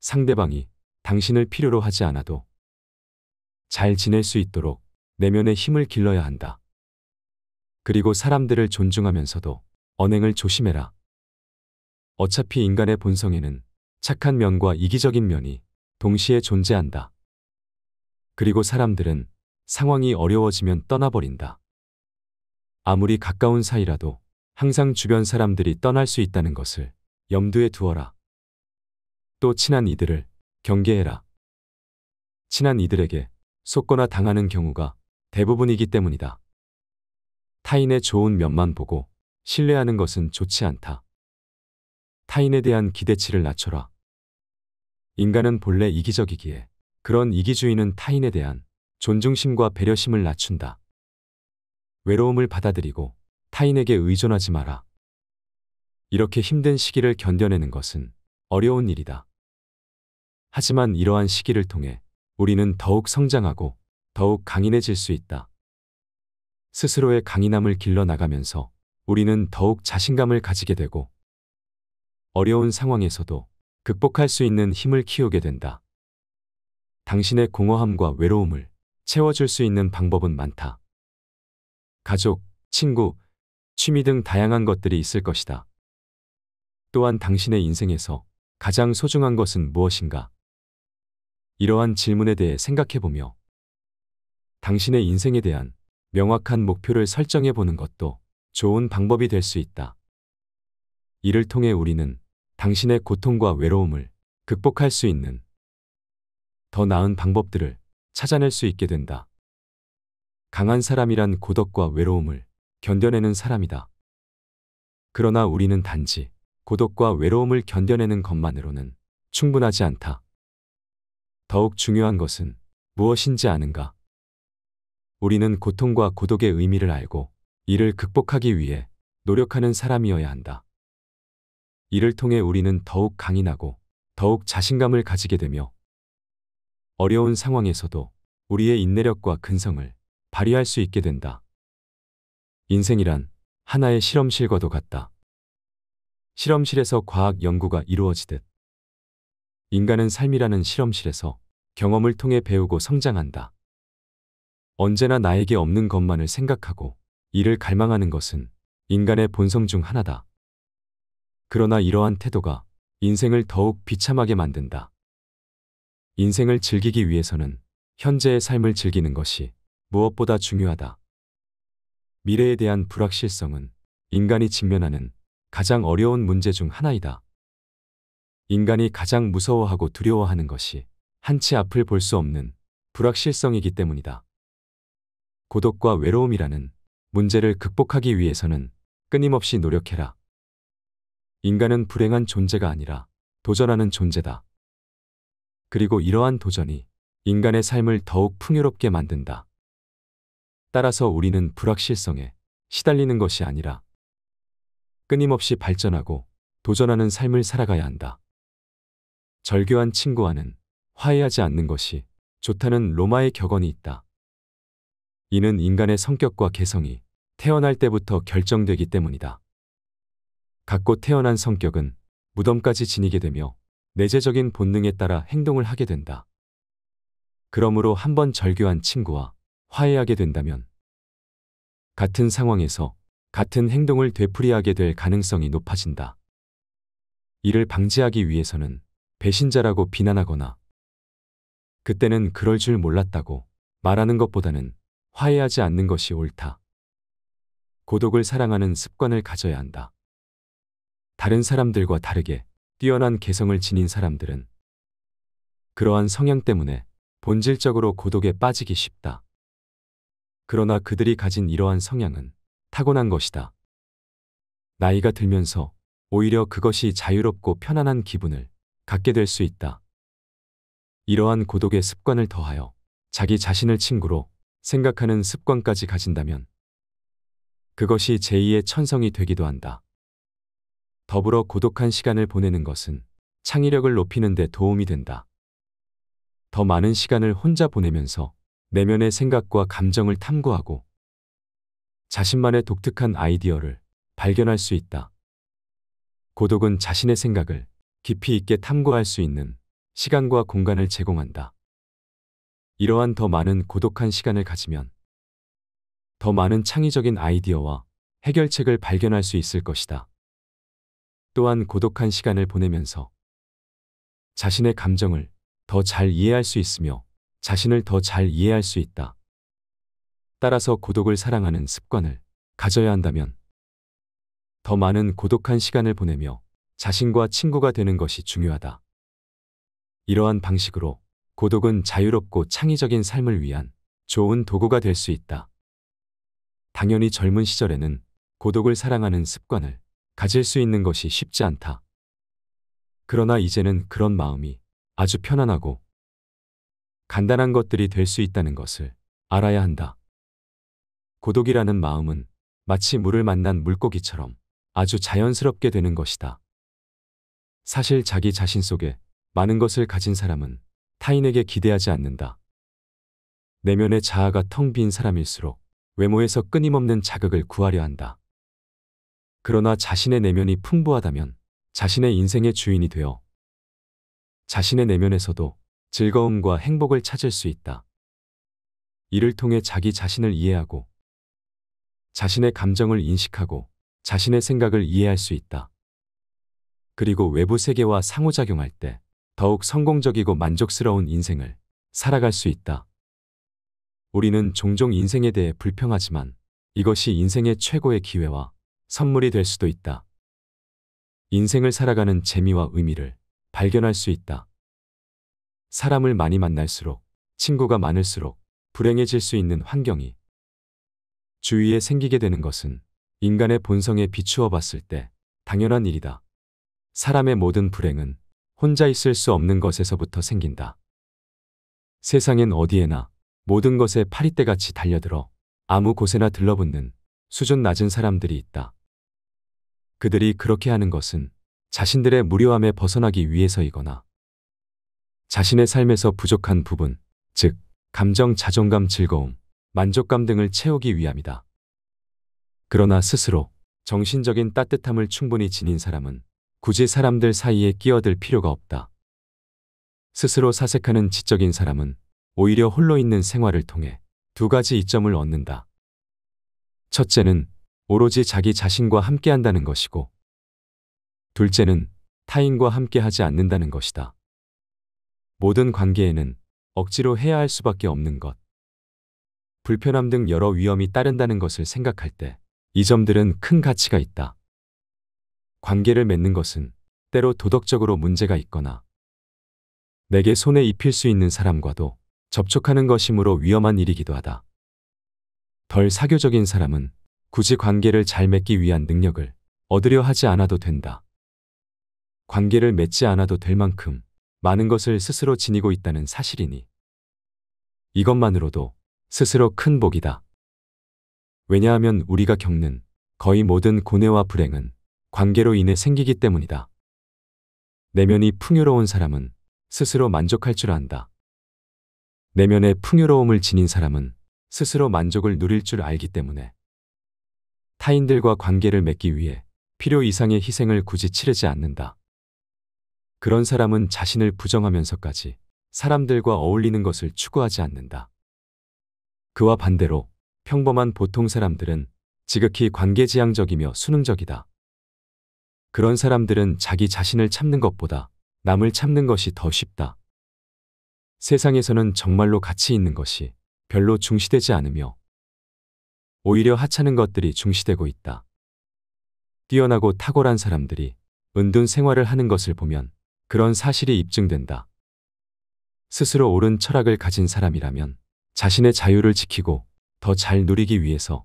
상대방이 당신을 필요로 하지 않아도 잘 지낼 수 있도록 내면의 힘을 길러야 한다. 그리고 사람들을 존중하면서도 언행을 조심해라. 어차피 인간의 본성에는 착한 면과 이기적인 면이 동시에 존재한다. 그리고 사람들은 상황이 어려워지면 떠나버린다. 아무리 가까운 사이라도 항상 주변 사람들이 떠날 수 있다는 것을 염두에 두어라. 또 친한 이들을 경계해라. 친한 이들에게 속거나 당하는 경우가 대부분이기 때문이다. 타인의 좋은 면만 보고 신뢰하는 것은 좋지 않다. 타인에 대한 기대치를 낮춰라. 인간은 본래 이기적이기에 그런 이기주의는 타인에 대한 존중심과 배려심을 낮춘다. 외로움을 받아들이고 타인에게 의존하지 마라. 이렇게 힘든 시기를 견뎌내는 것은 어려운 일이다. 하지만 이러한 시기를 통해 우리는 더욱 성장하고 더욱 강인해질 수 있다. 스스로의 강인함을 길러나가면서 우리는 더욱 자신감을 가지게 되고 어려운 상황에서도 극복할 수 있는 힘을 키우게 된다. 당신의 공허함과 외로움을 채워줄 수 있는 방법은 많다. 가족, 친구, 취미 등 다양한 것들이 있을 것이다. 또한 당신의 인생에서 가장 소중한 것은 무엇인가? 이러한 질문에 대해 생각해보며 당신의 인생에 대한 명확한 목표를 설정해 보는 것도 좋은 방법이 될 수 있다. 이를 통해 우리는 당신의 고통과 외로움을 극복할 수 있는 더 나은 방법들을 찾아낼 수 있게 된다. 강한 사람이란 고독과 외로움을 견뎌내는 사람이다. 그러나 우리는 단지 고독과 외로움을 견뎌내는 것만으로는 충분하지 않다. 더욱 중요한 것은 무엇인지 아는가? 우리는 고통과 고독의 의미를 알고 이를 극복하기 위해 노력하는 사람이어야 한다. 이를 통해 우리는 더욱 강인하고 더욱 자신감을 가지게 되며 어려운 상황에서도 우리의 인내력과 근성을 발휘할 수 있게 된다. 인생이란 하나의 실험실과도 같다. 실험실에서 과학 연구가 이루어지듯 인간은 삶이라는 실험실에서 경험을 통해 배우고 성장한다. 언제나 나에게 없는 것만을 생각하고 이를 갈망하는 것은 인간의 본성 중 하나다. 그러나 이러한 태도가 인생을 더욱 비참하게 만든다. 인생을 즐기기 위해서는 현재의 삶을 즐기는 것이 무엇보다 중요하다. 미래에 대한 불확실성은 인간이 직면하는 가장 어려운 문제 중 하나이다. 인간이 가장 무서워하고 두려워하는 것이 한치 앞을 볼 수 없는 불확실성이기 때문이다. 고독과 외로움이라는 문제를 극복하기 위해서는 끊임없이 노력해라. 인간은 불행한 존재가 아니라 도전하는 존재다. 그리고 이러한 도전이 인간의 삶을 더욱 풍요롭게 만든다. 따라서 우리는 불확실성에 시달리는 것이 아니라 끊임없이 발전하고 도전하는 삶을 살아가야 한다. 절교한 친구와는 화해하지 않는 것이 좋다는 로마의 격언이 있다. 이는 인간의 성격과 개성이 태어날 때부터 결정되기 때문이다. 갖고 태어난 성격은 무덤까지 지니게 되며 내재적인 본능에 따라 행동을 하게 된다. 그러므로 한번 절교한 친구와 화해하게 된다면 같은 상황에서 같은 행동을 되풀이하게 될 가능성이 높아진다. 이를 방지하기 위해서는 배신자라고 비난하거나 그때는 그럴 줄 몰랐다고 말하는 것보다는 화해하지 않는 것이 옳다. 고독을 사랑하는 습관을 가져야 한다. 다른 사람들과 다르게 뛰어난 개성을 지닌 사람들은 그러한 성향 때문에 본질적으로 고독에 빠지기 쉽다. 그러나 그들이 가진 이러한 성향은 타고난 것이다. 나이가 들면서 오히려 그것이 자유롭고 편안한 기분을 갖게 될 수 있다. 이러한 고독의 습관을 더하여 자기 자신을 친구로 생각하는 습관까지 가진다면 그것이 제2의 천성이 되기도 한다. 더불어 고독한 시간을 보내는 것은 창의력을 높이는 데 도움이 된다. 더 많은 시간을 혼자 보내면서 내면의 생각과 감정을 탐구하고 자신만의 독특한 아이디어를 발견할 수 있다. 고독은 자신의 생각을 깊이 있게 탐구할 수 있는 시간과 공간을 제공한다. 이러한 더 많은 고독한 시간을 가지면 더 많은 창의적인 아이디어와 해결책을 발견할 수 있을 것이다. 또한 고독한 시간을 보내면서 자신의 감정을 더 잘 이해할 수 있으며 자신을 더 잘 이해할 수 있다. 따라서 고독을 사랑하는 습관을 가져야 한다면 더 많은 고독한 시간을 보내며 자신과 친구가 되는 것이 중요하다. 이러한 방식으로 고독은 자유롭고 창의적인 삶을 위한 좋은 도구가 될 수 있다. 당연히 젊은 시절에는 고독을 사랑하는 습관을 가질 수 있는 것이 쉽지 않다. 그러나 이제는 그런 마음이 아주 편안하고 간단한 것들이 될 수 있다는 것을 알아야 한다. 고독이라는 마음은 마치 물을 만난 물고기처럼 아주 자연스럽게 되는 것이다. 사실 자기 자신 속에 많은 것을 가진 사람은 타인에게 기대하지 않는다. 내면의 자아가 텅 빈 사람일수록 외모에서 끊임없는 자극을 구하려 한다. 그러나 자신의 내면이 풍부하다면 자신의 인생의 주인이 되어 자신의 내면에서도 즐거움과 행복을 찾을 수 있다. 이를 통해 자기 자신을 이해하고 자신의 감정을 인식하고 자신의 생각을 이해할 수 있다. 그리고 외부 세계와 상호작용할 때 더욱 성공적이고 만족스러운 인생을 살아갈 수 있다. 우리는 종종 인생에 대해 불평하지만 이것이 인생의 최고의 기회와 선물이 될 수도 있다. 인생을 살아가는 재미와 의미를 발견할 수 있다. 사람을 많이 만날수록 친구가 많을수록 불행해질 수 있는 환경이 주위에 생기게 되는 것은 인간의 본성에 비추어 봤을 때 당연한 일이다. 사람의 모든 불행은 혼자 있을 수 없는 것에서부터 생긴다. 세상엔 어디에나 모든 것에 파리떼같이 달려들어 아무 곳에나 들러붙는 수준 낮은 사람들이 있다. 그들이 그렇게 하는 것은 자신들의 무료함에 벗어나기 위해서이거나 자신의 삶에서 부족한 부분, 즉 감정, 자존감, 즐거움, 만족감 등을 채우기 위함이다. 그러나 스스로 정신적인 따뜻함을 충분히 지닌 사람은 굳이 사람들 사이에 끼어들 필요가 없다. 스스로 사색하는 지적인 사람은 오히려 홀로 있는 생활을 통해 두 가지 이점을 얻는다. 첫째는 오로지 자기 자신과 함께 한다는 것이고, 둘째는 타인과 함께 하지 않는다는 것이다. 모든 관계에는 억지로 해야 할 수밖에 없는 것, 불편함 등 여러 위험이 따른다는 것을 생각할 때 이 점들은 큰 가치가 있다. 관계를 맺는 것은 때로 도덕적으로 문제가 있거나 내게 손에 입힐 수 있는 사람과도 접촉하는 것이므로 위험한 일이기도 하다. 덜 사교적인 사람은 굳이 관계를 잘 맺기 위한 능력을 얻으려 하지 않아도 된다. 관계를 맺지 않아도 될 만큼 많은 것을 스스로 지니고 있다는 사실이니 이것만으로도 스스로 큰 복이다. 왜냐하면 우리가 겪는 거의 모든 고뇌와 불행은 관계로 인해 생기기 때문이다. 내면이 풍요로운 사람은 스스로 만족할 줄 안다. 내면의 풍요로움을 지닌 사람은 스스로 만족을 누릴 줄 알기 때문에 타인들과 관계를 맺기 위해 필요 이상의 희생을 굳이 치르지 않는다. 그런 사람은 자신을 부정하면서까지 사람들과 어울리는 것을 추구하지 않는다. 그와 반대로 평범한 보통 사람들은 지극히 관계지향적이며 수능적이다. 그런 사람들은 자기 자신을 참는 것보다 남을 참는 것이 더 쉽다. 세상에서는 정말로 가치 있는 것이 별로 중시되지 않으며 오히려 하찮은 것들이 중시되고 있다. 뛰어나고 탁월한 사람들이 은둔 생활을 하는 것을 보면 그런 사실이 입증된다. 스스로 옳은 철학을 가진 사람이라면 자신의 자유를 지키고 더 잘 누리기 위해서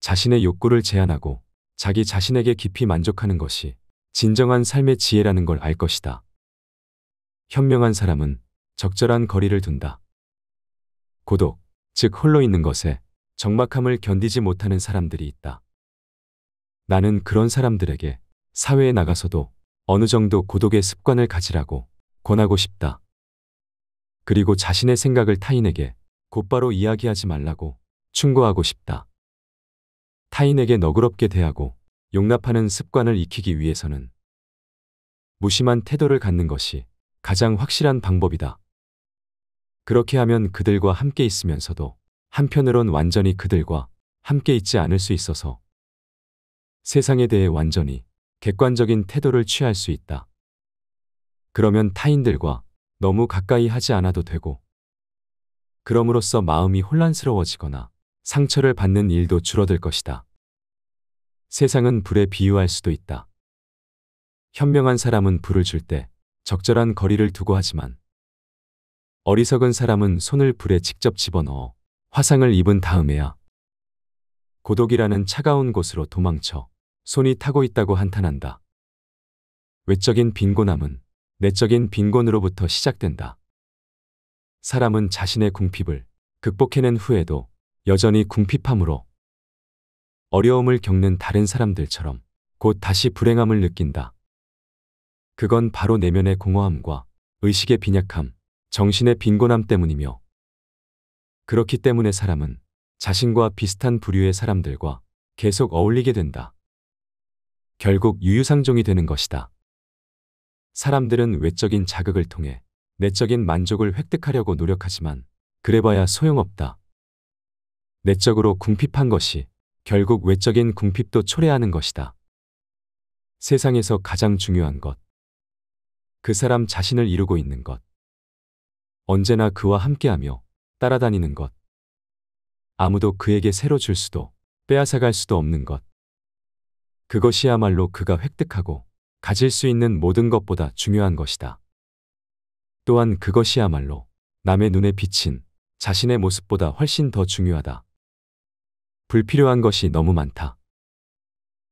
자신의 욕구를 제한하고 자기 자신에게 깊이 만족하는 것이 진정한 삶의 지혜라는 걸 알 것이다. 현명한 사람은 적절한 거리를 둔다. 고독, 즉 홀로 있는 것에 정막함을 견디지 못하는 사람들이 있다. 나는 그런 사람들에게 사회에 나가서도 어느 정도 고독의 습관을 가지라고 권하고 싶다. 그리고 자신의 생각을 타인에게 곧바로 이야기하지 말라고 충고하고 싶다. 타인에게 너그럽게 대하고 용납하는 습관을 익히기 위해서는 무심한 태도를 갖는 것이 가장 확실한 방법이다. 그렇게 하면 그들과 함께 있으면서도 한편으론 완전히 그들과 함께 있지 않을 수 있어서 세상에 대해 완전히 객관적인 태도를 취할 수 있다. 그러면 타인들과 너무 가까이 하지 않아도 되고 그럼으로써 마음이 혼란스러워지거나 상처를 받는 일도 줄어들 것이다. 세상은 불에 비유할 수도 있다. 현명한 사람은 불을 줄 때 적절한 거리를 두고 하지만 어리석은 사람은 손을 불에 직접 집어넣어 화상을 입은 다음에야 고독이라는 차가운 곳으로 도망쳐 손이 타고 있다고 한탄한다. 외적인 빈곤함은 내적인 빈곤으로부터 시작된다. 사람은 자신의 궁핍을 극복해낸 후에도 여전히 궁핍함으로 어려움을 겪는 다른 사람들처럼 곧 다시 불행함을 느낀다. 그건 바로 내면의 공허함과 의식의 빈약함, 정신의 빈곤함 때문이며 그렇기 때문에 사람은 자신과 비슷한 부류의 사람들과 계속 어울리게 된다. 결국 유유상종이 되는 것이다. 사람들은 외적인 자극을 통해 내적인 만족을 획득하려고 노력하지만 그래봐야 소용없다. 내적으로 궁핍한 것이 결국 외적인 궁핍도 초래하는 것이다. 세상에서 가장 중요한 것. 그 사람 자신을 이루고 있는 것. 언제나 그와 함께하며 따라다니는 것. 아무도 그에게 새로 줄 수도 빼앗아갈 수도 없는 것. 그것이야말로 그가 획득하고 가질 수 있는 모든 것보다 중요한 것이다. 또한 그것이야말로 남의 눈에 비친 자신의 모습보다 훨씬 더 중요하다. 불필요한 것이 너무 많다.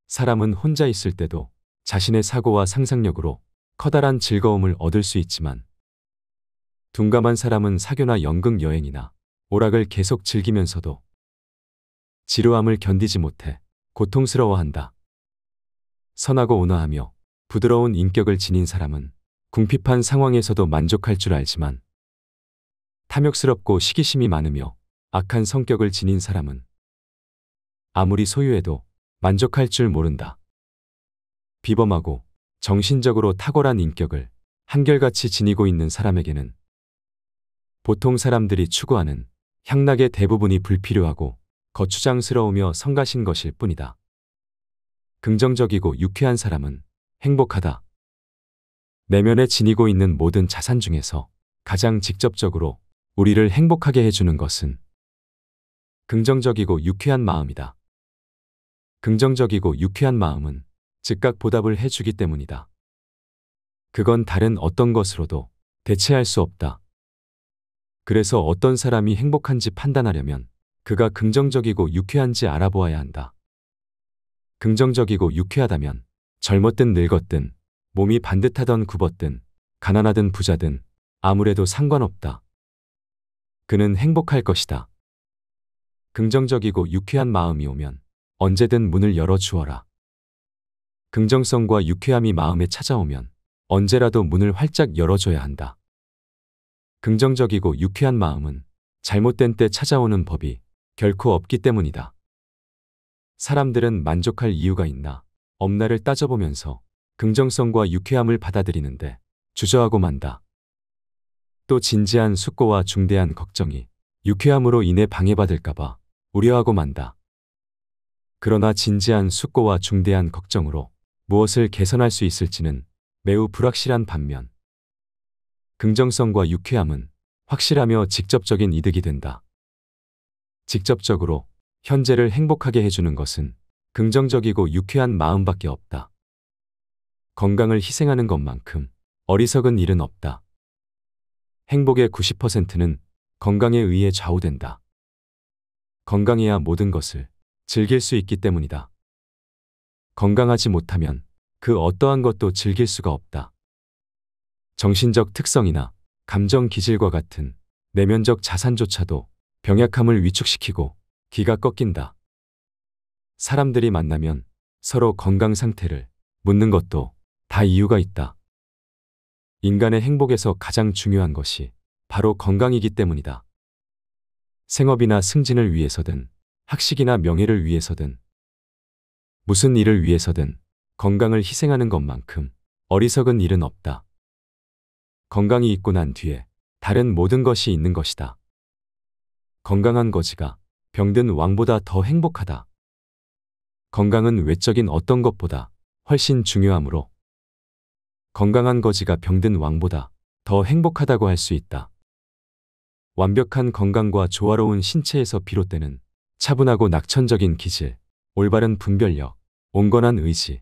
사람은 혼자 있을 때도 자신의 사고와 상상력으로 커다란 즐거움을 얻을 수 있지만 둔감한 사람은 사교나 연극 여행이나 오락을 계속 즐기면서도 지루함을 견디지 못해 고통스러워한다. 선하고 온화하며 부드러운 인격을 지닌 사람은 궁핍한 상황에서도 만족할 줄 알지만 탐욕스럽고 시기심이 많으며 악한 성격을 지닌 사람은 아무리 소유해도 만족할 줄 모른다. 비범하고 정신적으로 탁월한 인격을 한결같이 지니고 있는 사람에게는 보통 사람들이 추구하는 향락의 대부분이 불필요하고 거추장스러우며 성가신 것일 뿐이다. 긍정적이고 유쾌한 사람은 행복하다. 내면에 지니고 있는 모든 자산 중에서 가장 직접적으로 우리를 행복하게 해주는 것은 긍정적이고 유쾌한 마음이다. 긍정적이고 유쾌한 마음은 즉각 보답을 해주기 때문이다. 그건 다른 어떤 것으로도 대체할 수 없다. 그래서 어떤 사람이 행복한지 판단하려면 그가 긍정적이고 유쾌한지 알아보아야 한다. 긍정적이고 유쾌하다면 젊었든 늙었든 몸이 반듯하던 굽었든 가난하든 부자든 아무래도 상관없다. 그는 행복할 것이다. 긍정적이고 유쾌한 마음이 오면 언제든 문을 열어 주어라. 긍정성과 유쾌함이 마음에 찾아오면 언제라도 문을 활짝 열어줘야 한다. 긍정적이고 유쾌한 마음은 잘못된 때 찾아오는 법이 결코 없기 때문이다. 사람들은 만족할 이유가 있나 엄나를 따져보면서 긍정성과 유쾌함을 받아들이는데 주저하고 만다. 또 진지한 숙고와 중대한 걱정이 유쾌함으로 인해 방해받을까봐 우려하고 만다. 그러나 진지한 숙고와 중대한 걱정으로 무엇을 개선할 수 있을지는 매우 불확실한 반면 긍정성과 유쾌함은 확실하며 직접적인 이득이 된다. 직접적으로 현재를 행복하게 해주는 것은 긍정적이고 유쾌한 마음밖에 없다. 건강을 희생하는 것만큼 어리석은 일은 없다. 행복의 90%는 건강에 의해 좌우된다. 건강해야 모든 것을 즐길 수 있기 때문이다. 건강하지 못하면 그 어떠한 것도 즐길 수가 없다. 정신적 특성이나 감정 기질과 같은 내면적 자산조차도 병약함을 위축시키고 기가 꺾인다. 사람들이 만나면 서로 건강 상태를 묻는 것도 다 이유가 있다. 인간의 행복에서 가장 중요한 것이 바로 건강이기 때문이다. 생업이나 승진을 위해서든 학식이나 명예를 위해서든 무슨 일을 위해서든 건강을 희생하는 것만큼 어리석은 일은 없다. 건강이 있고 난 뒤에 다른 모든 것이 있는 것이다. 건강한 거지가 병든 왕보다 더 행복하다. 건강은 외적인 어떤 것보다 훨씬 중요하므로 건강한 거지가 병든 왕보다 더 행복하다고 할 수 있다. 완벽한 건강과 조화로운 신체에서 비롯되는 차분하고 낙천적인 기질, 올바른 분별력, 온건한 의지,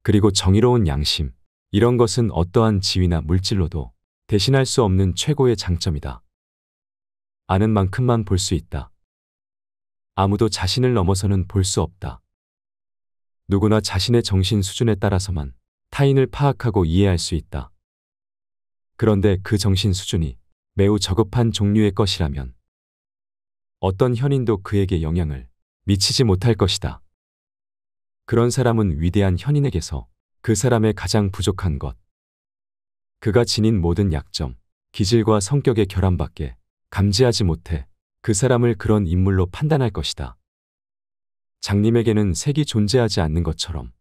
그리고 정의로운 양심, 이런 것은 어떠한 지위나 물질로도 대신할 수 없는 최고의 장점이다. 아는 만큼만 볼 수 있다. 아무도 자신을 넘어서는 볼 수 없다. 누구나 자신의 정신 수준에 따라서만 타인을 파악하고 이해할 수 있다. 그런데 그 정신 수준이 매우 저급한 종류의 것이라면 어떤 현인도 그에게 영향을 미치지 못할 것이다. 그런 사람은 위대한 현인에게서 그 사람의 가장 부족한 것, 그가 지닌 모든 약점, 기질과 성격의 결함밖에 감지하지 못해 그 사람을 그런 인물로 판단할 것이다. 장님에게는 색이 존재하지 않는 것처럼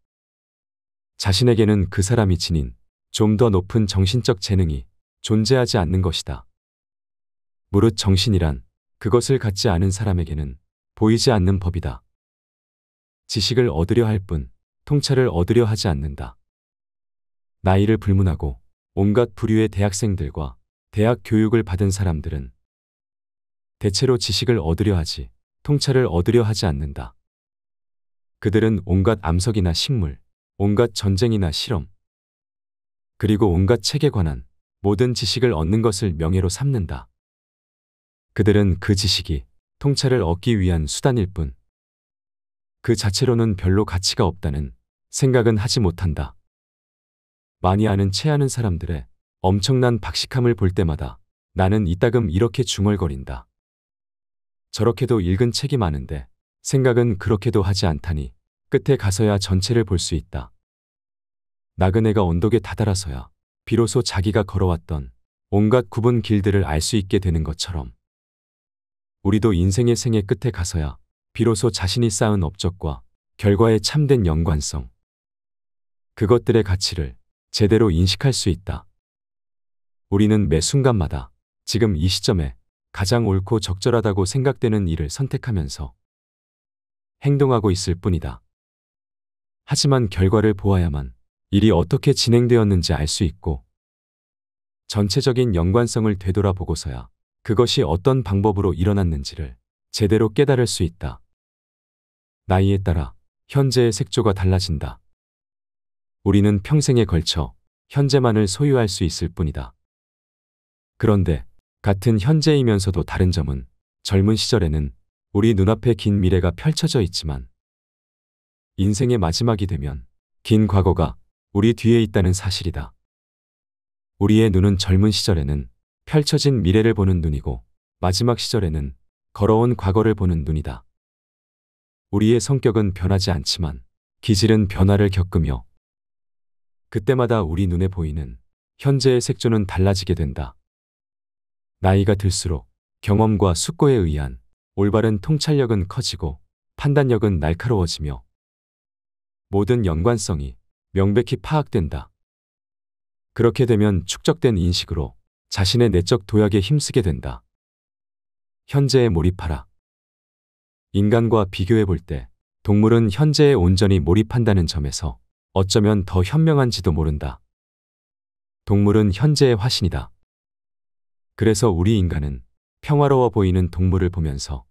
자신에게는 그 사람이 지닌 좀 더 높은 정신적 재능이 존재하지 않는 것이다. 무릇 정신이란 그것을 갖지 않은 사람에게는 보이지 않는 법이다. 지식을 얻으려 할 뿐 통찰을 얻으려 하지 않는다. 나이를 불문하고 온갖 부류의 대학생들과 대학 교육을 받은 사람들은 대체로 지식을 얻으려 하지 통찰을 얻으려 하지 않는다. 그들은 온갖 암석이나 식물, 온갖 전쟁이나 실험, 그리고 온갖 책에 관한 모든 지식을 얻는 것을 명예로 삼는다. 그들은 그 지식이 통찰을 얻기 위한 수단일 뿐. 그 자체로는 별로 가치가 없다는 생각은 하지 못한다. 많이 아는 채 아는 사람들의 엄청난 박식함을 볼 때마다 나는 이따금 이렇게 중얼거린다. 저렇게도 읽은 책이 많은데 생각은 그렇게도 하지 않다니 끝에 가서야 전체를 볼 수 있다. 나그네가 언덕에 다다라서야 비로소 자기가 걸어왔던 온갖 굽은 길들을 알 수 있게 되는 것처럼 우리도 인생의 생애 끝에 가서야 비로소 자신이 쌓은 업적과 결과에 참된 연관성, 그것들의 가치를 제대로 인식할 수 있다. 우리는 매 순간마다 지금 이 시점에 가장 옳고 적절하다고 생각되는 일을 선택하면서 행동하고 있을 뿐이다. 하지만 결과를 보아야만 일이 어떻게 진행되었는지 알 수 있고 전체적인 연관성을 되돌아보고서야 그것이 어떤 방법으로 일어났는지를 제대로 깨달을 수 있다. 나이에 따라 현재의 색조가 달라진다. 우리는 평생에 걸쳐 현재만을 소유할 수 있을 뿐이다. 그런데 같은 현재이면서도 다른 점은 젊은 시절에는 우리 눈앞에 긴 미래가 펼쳐져 있지만 인생의 마지막이 되면 긴 과거가 우리 뒤에 있다는 사실이다. 우리의 눈은 젊은 시절에는 펼쳐진 미래를 보는 눈이고 마지막 시절에는 걸어온 과거를 보는 눈이다. 우리의 성격은 변하지 않지만 기질은 변화를 겪으며 그때마다 우리 눈에 보이는 현재의 색조는 달라지게 된다. 나이가 들수록 경험과 숙고에 의한 올바른 통찰력은 커지고 판단력은 날카로워지며 모든 연관성이 명백히 파악된다. 그렇게 되면 축적된 인식으로 자신의 내적 도약에 힘쓰게 된다. 현재에 몰입하라. 인간과 비교해 볼 때 동물은 현재에 온전히 몰입한다는 점에서 어쩌면 더 현명한지도 모른다. 동물은 현재의 화신이다. 그래서 우리 인간은 평화로워 보이는 동물을 보면서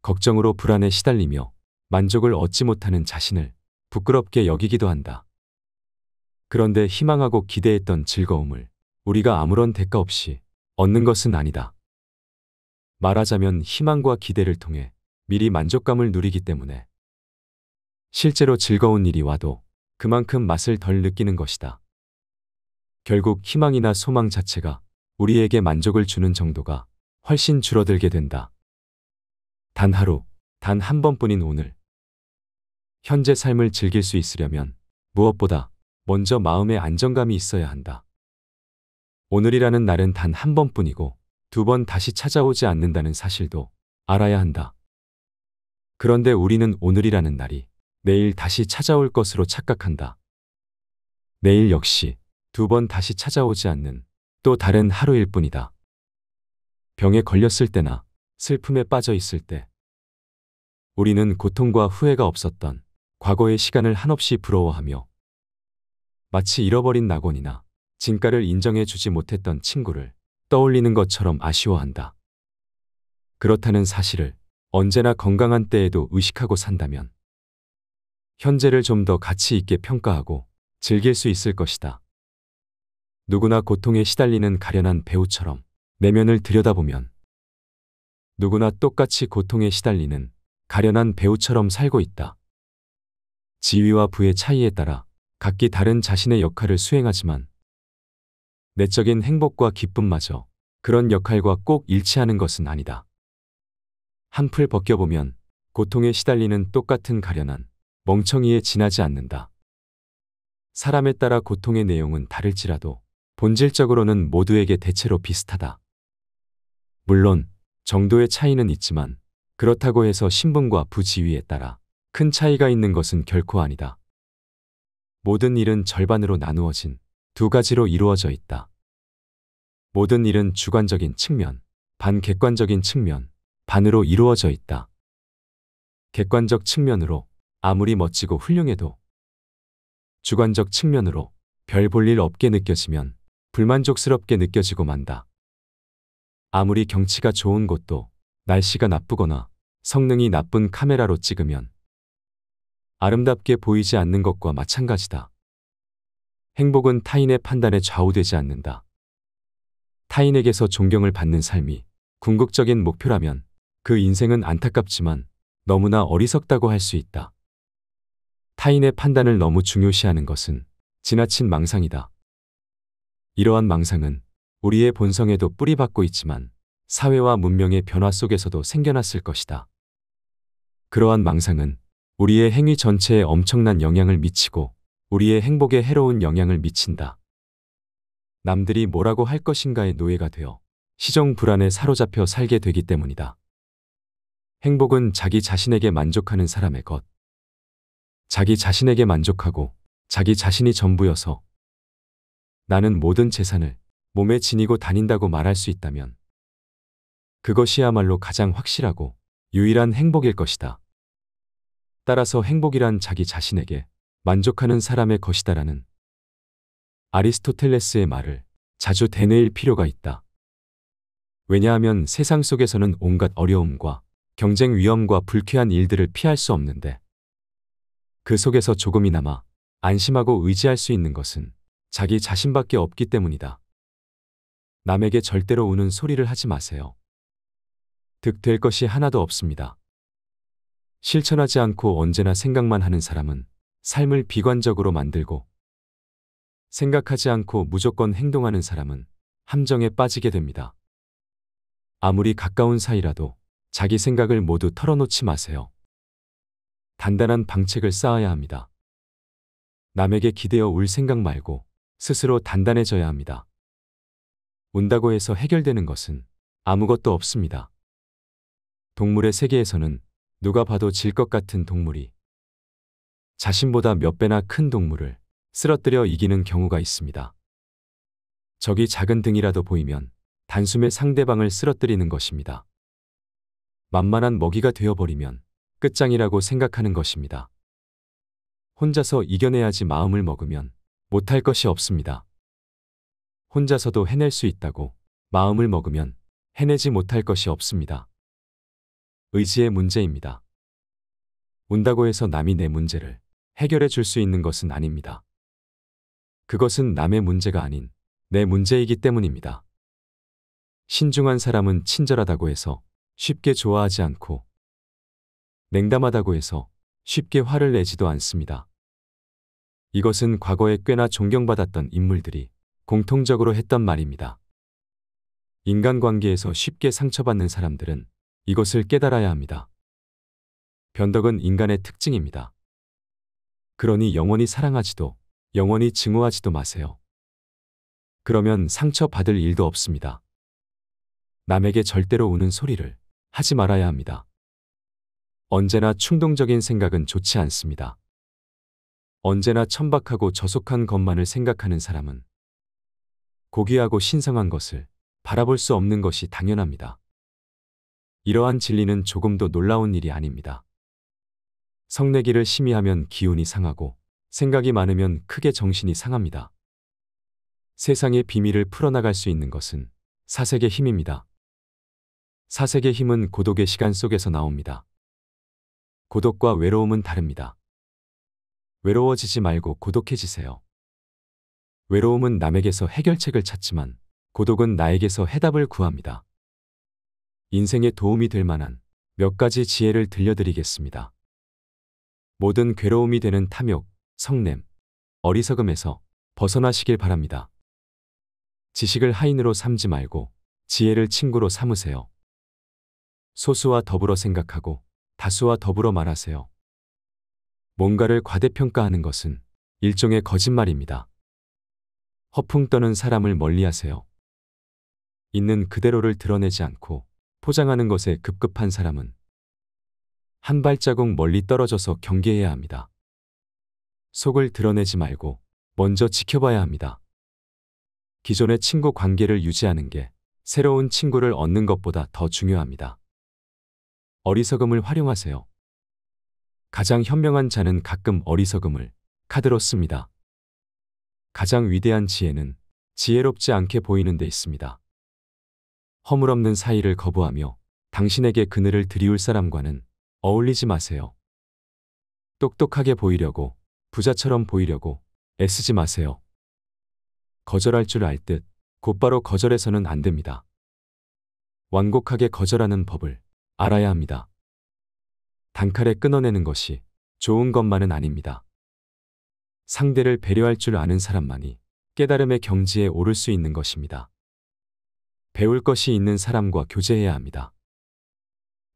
걱정으로 불안에 시달리며 만족을 얻지 못하는 자신을 부끄럽게 여기기도 한다. 그런데 희망하고 기대했던 즐거움을 우리가 아무런 대가 없이 얻는 것은 아니다. 말하자면 희망과 기대를 통해 미리 만족감을 누리기 때문에 실제로 즐거운 일이 와도 그만큼 맛을 덜 느끼는 것이다. 결국 희망이나 소망 자체가 우리에게 만족을 주는 정도가 훨씬 줄어들게 된다. 단 하루, 단 한 번뿐인 오늘. 현재 삶을 즐길 수 있으려면 무엇보다 먼저 마음의 안정감이 있어야 한다. 오늘이라는 날은 단 한 번뿐이고 두 번 다시 찾아오지 않는다는 사실도 알아야 한다. 그런데 우리는 오늘이라는 날이 내일 다시 찾아올 것으로 착각한다. 내일 역시 두 번 다시 찾아오지 않는 또 다른 하루일 뿐이다. 병에 걸렸을 때나 슬픔에 빠져 있을 때 우리는 고통과 후회가 없었던 과거의 시간을 한없이 부러워하며 마치 잃어버린 낙원이나 진가를 인정해 주지 못했던 친구를 떠올리는 것처럼 아쉬워한다. 그렇다는 사실을 언제나 건강한 때에도 의식하고 산다면 현재를 좀 더 가치 있게 평가하고 즐길 수 있을 것이다. 누구나 고통에 시달리는 가련한 배우처럼 내면을 들여다보면 누구나 똑같이 고통에 시달리는 가련한 배우처럼 살고 있다. 지위와 부의 차이에 따라 각기 다른 자신의 역할을 수행하지만 내적인 행복과 기쁨마저 그런 역할과 꼭 일치하는 것은 아니다. 한풀 벗겨보면 고통에 시달리는 똑같은 가련한 멍청이에 지나지 않는다. 사람에 따라 고통의 내용은 다를지라도 본질적으로는 모두에게 대체로 비슷하다. 물론 정도의 차이는 있지만 그렇다고 해서 신분과 부지위에 따라 큰 차이가 있는 것은 결코 아니다. 모든 일은 절반으로 나누어진 두 가지로 이루어져 있다. 모든 일은 주관적인 측면, 반객관적인 측면, 반으로 이루어져 있다. 객관적 측면으로 아무리 멋지고 훌륭해도 주관적 측면으로 별 볼 일 없게 느껴지면 불만족스럽게 느껴지고 만다. 아무리 경치가 좋은 곳도 날씨가 나쁘거나 성능이 나쁜 카메라로 찍으면 아름답게 보이지 않는 것과 마찬가지다. 행복은 타인의 판단에 좌우되지 않는다. 타인에게서 존경을 받는 삶이 궁극적인 목표라면 그 인생은 안타깝지만 너무나 어리석다고 할 수 있다. 타인의 판단을 너무 중요시하는 것은 지나친 망상이다. 이러한 망상은 우리의 본성에도 뿌리박고 있지만 사회와 문명의 변화 속에서도 생겨났을 것이다. 그러한 망상은 우리의 행위 전체에 엄청난 영향을 미치고 우리의 행복에 해로운 영향을 미친다. 남들이 뭐라고 할 것인가의 노예가 되어 시정 불안에 사로잡혀 살게 되기 때문이다. 행복은 자기 자신에게 만족하는 사람의 것. 자기 자신에게 만족하고 자기 자신이 전부여서 나는 모든 재산을 몸에 지니고 다닌다고 말할 수 있다면 그것이야말로 가장 확실하고 유일한 행복일 것이다. 따라서 행복이란 자기 자신에게 만족하는 사람의 것이다라는 아리스토텔레스의 말을 자주 되뇌일 필요가 있다. 왜냐하면 세상 속에서는 온갖 어려움과 경쟁 위험과 불쾌한 일들을 피할 수 없는데 그 속에서 조금이나마 안심하고 의지할 수 있는 것은 자기 자신밖에 없기 때문이다. 남에게 절대로 우는 소리를 하지 마세요. 득 될 것이 하나도 없습니다. 실천하지 않고 언제나 생각만 하는 사람은 삶을 비관적으로 만들고 생각하지 않고 무조건 행동하는 사람은 함정에 빠지게 됩니다. 아무리 가까운 사이라도 자기 생각을 모두 털어놓지 마세요. 단단한 방책을 쌓아야 합니다. 남에게 기대어 울 생각 말고 스스로 단단해져야 합니다. 운다고 해서 해결되는 것은 아무것도 없습니다. 동물의 세계에서는 누가 봐도 질 것 같은 동물이 자신보다 몇 배나 큰 동물을 쓰러뜨려 이기는 경우가 있습니다. 적이 작은 등이라도 보이면 단숨에 상대방을 쓰러뜨리는 것입니다. 만만한 먹이가 되어버리면 끝장이라고 생각하는 것입니다. 혼자서 이겨내야지 마음을 먹으면 못할 것이 없습니다. 혼자서도 해낼 수 있다고 마음을 먹으면 해내지 못할 것이 없습니다. 의지의 문제입니다. 운다고 해서 남이 내 문제를 해결해 줄 수 있는 것은 아닙니다. 그것은 남의 문제가 아닌 내 문제이기 때문입니다. 신중한 사람은 친절하다고 해서 쉽게 좋아하지 않고 냉담하다고 해서 쉽게 화를 내지도 않습니다. 이것은 과거에 꽤나 존경받았던 인물들이 공통적으로 했던 말입니다. 인간관계에서 쉽게 상처받는 사람들은 이것을 깨달아야 합니다. 변덕은 인간의 특징입니다. 그러니 영원히 사랑하지도 영원히 증오하지도 마세요. 그러면 상처받을 일도 없습니다. 남에게 절대로 우는 소리를 하지 말아야 합니다. 언제나 충동적인 생각은 좋지 않습니다. 언제나 천박하고 저속한 것만을 생각하는 사람은 고귀하고 신성한 것을 바라볼 수 없는 것이 당연합니다. 이러한 진리는 조금도 놀라운 일이 아닙니다. 성내기를 심의 하면 기운이 상하고 생각이 많으면 크게 정신이 상합니다. 세상의 비밀을 풀어나갈 수 있는 것은 사색의 힘입니다. 사색의 힘은 고독의 시간 속에서 나옵니다. 고독과 외로움은 다릅니다. 외로워지지 말고 고독해지세요. 외로움은 남에게서 해결책을 찾지만 고독은 나에게서 해답을 구합니다. 인생에 도움이 될 만한 몇 가지 지혜를 들려드리겠습니다. 모든 괴로움이 되는 탐욕, 성냄, 어리석음에서 벗어나시길 바랍니다. 지식을 하인으로 삼지 말고 지혜를 친구로 삼으세요. 소수와 더불어 생각하고 다수와 더불어 말하세요. 뭔가를 과대평가하는 것은 일종의 거짓말입니다. 허풍 떠는 사람을 멀리하세요. 있는 그대로를 드러내지 않고 포장하는 것에 급급한 사람은 한 발자국 멀리 떨어져서 경계해야 합니다. 속을 드러내지 말고 먼저 지켜봐야 합니다. 기존의 친구 관계를 유지하는 게 새로운 친구를 얻는 것보다 더 중요합니다. 어리석음을 활용하세요. 가장 현명한 자는 가끔 어리석음을 카드로 씁니다. 가장 위대한 지혜는 지혜롭지 않게 보이는 데 있습니다. 허물없는 사이를 거부하며 당신에게 그늘을 드리울 사람과는 어울리지 마세요. 똑똑하게 보이려고, 부자처럼 보이려고 애쓰지 마세요. 거절할 줄 알듯 곧바로 거절해서는 안 됩니다. 완곡하게 거절하는 법을 알아야 합니다. 단칼에 끊어내는 것이 좋은 것만은 아닙니다. 상대를 배려할 줄 아는 사람만이 깨달음의 경지에 오를 수 있는 것입니다. 배울 것이 있는 사람과 교제해야 합니다.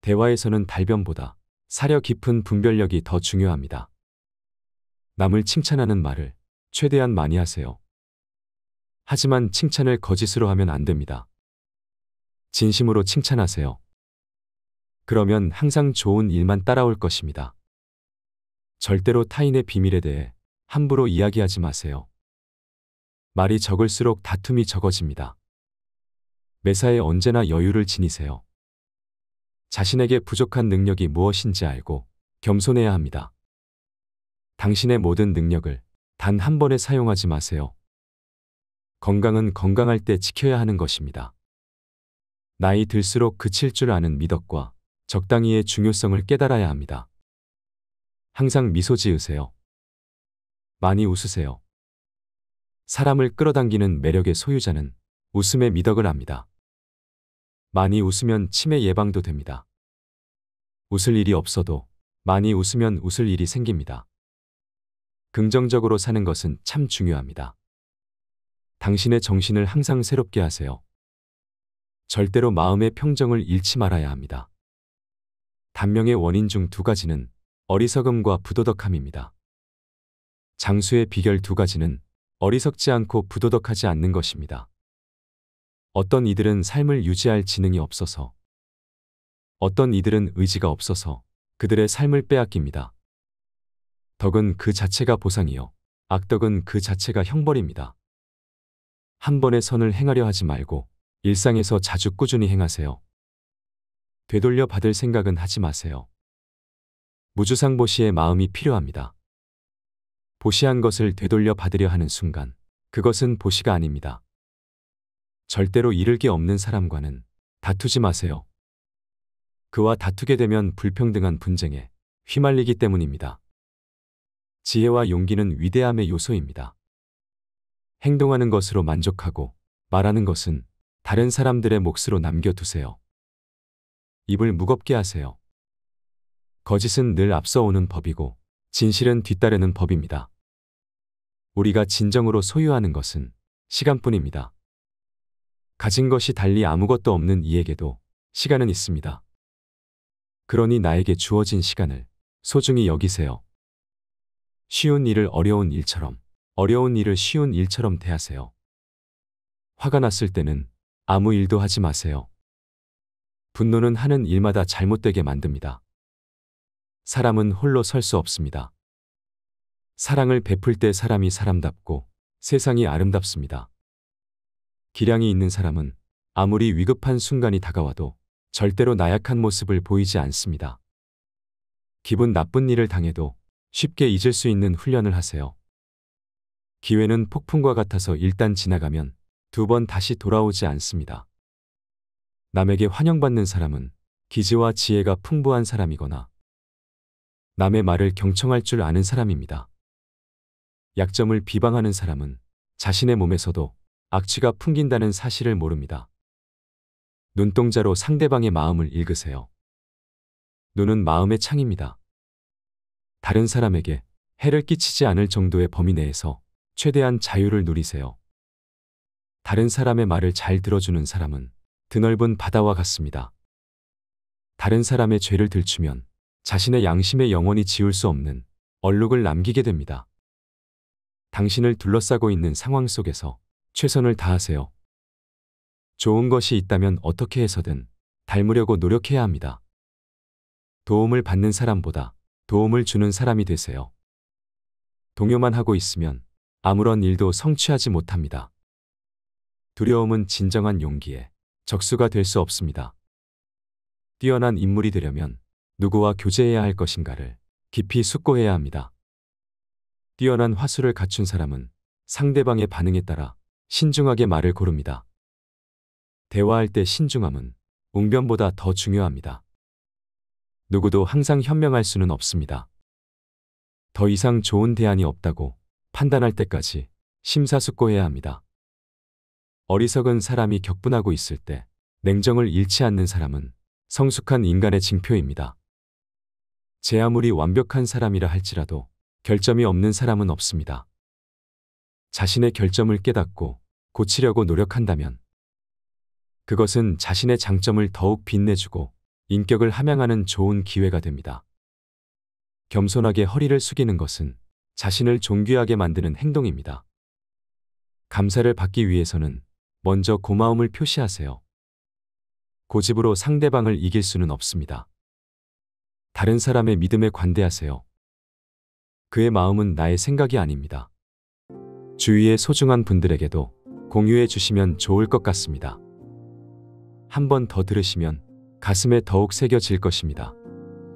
대화에서는 달변보다 사려 깊은 분별력이 더 중요합니다. 남을 칭찬하는 말을 최대한 많이 하세요. 하지만 칭찬을 거짓으로 하면 안 됩니다. 진심으로 칭찬하세요. 그러면 항상 좋은 일만 따라올 것입니다. 절대로 타인의 비밀에 대해 함부로 이야기하지 마세요. 말이 적을수록 다툼이 적어집니다. 매사에 언제나 여유를 지니세요. 자신에게 부족한 능력이 무엇인지 알고 겸손해야 합니다. 당신의 모든 능력을 단 한 번에 사용하지 마세요. 건강은 건강할 때 지켜야 하는 것입니다. 나이 들수록 그칠 줄 아는 미덕과 적당히의 중요성을 깨달아야 합니다. 항상 미소 지으세요. 많이 웃으세요. 사람을 끌어당기는 매력의 소유자는 웃음의 미덕을 압니다. 많이 웃으면 치매 예방도 됩니다. 웃을 일이 없어도 많이 웃으면 웃을 일이 생깁니다. 긍정적으로 사는 것은 참 중요합니다. 당신의 정신을 항상 새롭게 하세요. 절대로 마음의 평정을 잃지 말아야 합니다. 단명의 원인 중 두 가지는 어리석음과 부도덕함입니다. 장수의 비결 두 가지는 어리석지 않고 부도덕하지 않는 것입니다. 어떤 이들은 삶을 유지할 지능이 없어서, 어떤 이들은 의지가 없어서 그들의 삶을 빼앗깁니다. 덕은 그 자체가 보상이요. 악덕은 그 자체가 형벌입니다. 한 번의 선을 행하려 하지 말고 일상에서 자주 꾸준히 행하세요. 되돌려 받을 생각은 하지 마세요. 무주상보시의 마음이 필요합니다. 보시한 것을 되돌려 받으려 하는 순간, 그것은 보시가 아닙니다. 절대로 잃을 게 없는 사람과는 다투지 마세요. 그와 다투게 되면 불평등한 분쟁에 휘말리기 때문입니다. 지혜와 용기는 위대함의 요소입니다. 행동하는 것으로 만족하고 말하는 것은 다른 사람들의 몫으로 남겨두세요. 입을 무겁게 하세요. 거짓은 늘 앞서오는 법이고 진실은 뒤따르는 법입니다. 우리가 진정으로 소유하는 것은 시간뿐입니다. 가진 것이 달리 아무것도 없는 이에게도 시간은 있습니다. 그러니 나에게 주어진 시간을 소중히 여기세요. 쉬운 일을 어려운 일처럼, 어려운 일을 쉬운 일처럼 대하세요. 화가 났을 때는 아무 일도 하지 마세요. 분노는 하는 일마다 잘못되게 만듭니다. 사람은 홀로 설 수 없습니다. 사랑을 베풀 때 사람이 사람답고 세상이 아름답습니다. 기량이 있는 사람은 아무리 위급한 순간이 다가와도 절대로 나약한 모습을 보이지 않습니다. 기분 나쁜 일을 당해도 쉽게 잊을 수 있는 훈련을 하세요. 기회는 폭풍과 같아서 일단 지나가면 두 번 다시 돌아오지 않습니다. 남에게 환영받는 사람은 기지와 지혜가 풍부한 사람이거나 남의 말을 경청할 줄 아는 사람입니다. 약점을 비방하는 사람은 자신의 몸에서도 악취가 풍긴다는 사실을 모릅니다. 눈동자로 상대방의 마음을 읽으세요. 눈은 마음의 창입니다. 다른 사람에게 해를 끼치지 않을 정도의 범위 내에서 최대한 자유를 누리세요. 다른 사람의 말을 잘 들어주는 사람은 드넓은 바다와 같습니다. 다른 사람의 죄를 들추면 자신의 양심의 영원히 지울 수 없는 얼룩을 남기게 됩니다. 당신을 둘러싸고 있는 상황 속에서 최선을 다하세요. 좋은 것이 있다면 어떻게 해서든 닮으려고 노력해야 합니다. 도움을 받는 사람보다 도움을 주는 사람이 되세요. 동요만 하고 있으면 아무런 일도 성취하지 못합니다. 두려움은 진정한 용기에 적수가 될 수 없습니다. 뛰어난 인물이 되려면 누구와 교제해야 할 것인가를 깊이 숙고해야 합니다. 뛰어난 화술을 갖춘 사람은 상대방의 반응에 따라 신중하게 말을 고릅니다. 대화할 때 신중함은 웅변보다 더 중요합니다. 누구도 항상 현명할 수는 없습니다. 더 이상 좋은 대안이 없다고 판단할 때까지 심사숙고해야 합니다. 어리석은 사람이 격분하고 있을 때 냉정을 잃지 않는 사람은 성숙한 인간의 징표입니다. 제 아무리 완벽한 사람이라 할지라도 결점이 없는 사람은 없습니다. 자신의 결점을 깨닫고 고치려고 노력한다면 그것은 자신의 장점을 더욱 빛내주고 인격을 함양하는 좋은 기회가 됩니다. 겸손하게 허리를 숙이는 것은 자신을 존귀하게 만드는 행동입니다. 감사를 받기 위해서는 먼저 고마움을 표시하세요. 고집으로 상대방을 이길 수는 없습니다. 다른 사람의 믿음에 관대하세요. 그의 마음은 나의 생각이 아닙니다. 주위의 소중한 분들에게도 공유해 주시면 좋을 것 같습니다. 한 번 더 들으시면 가슴에 더욱 새겨질 것입니다.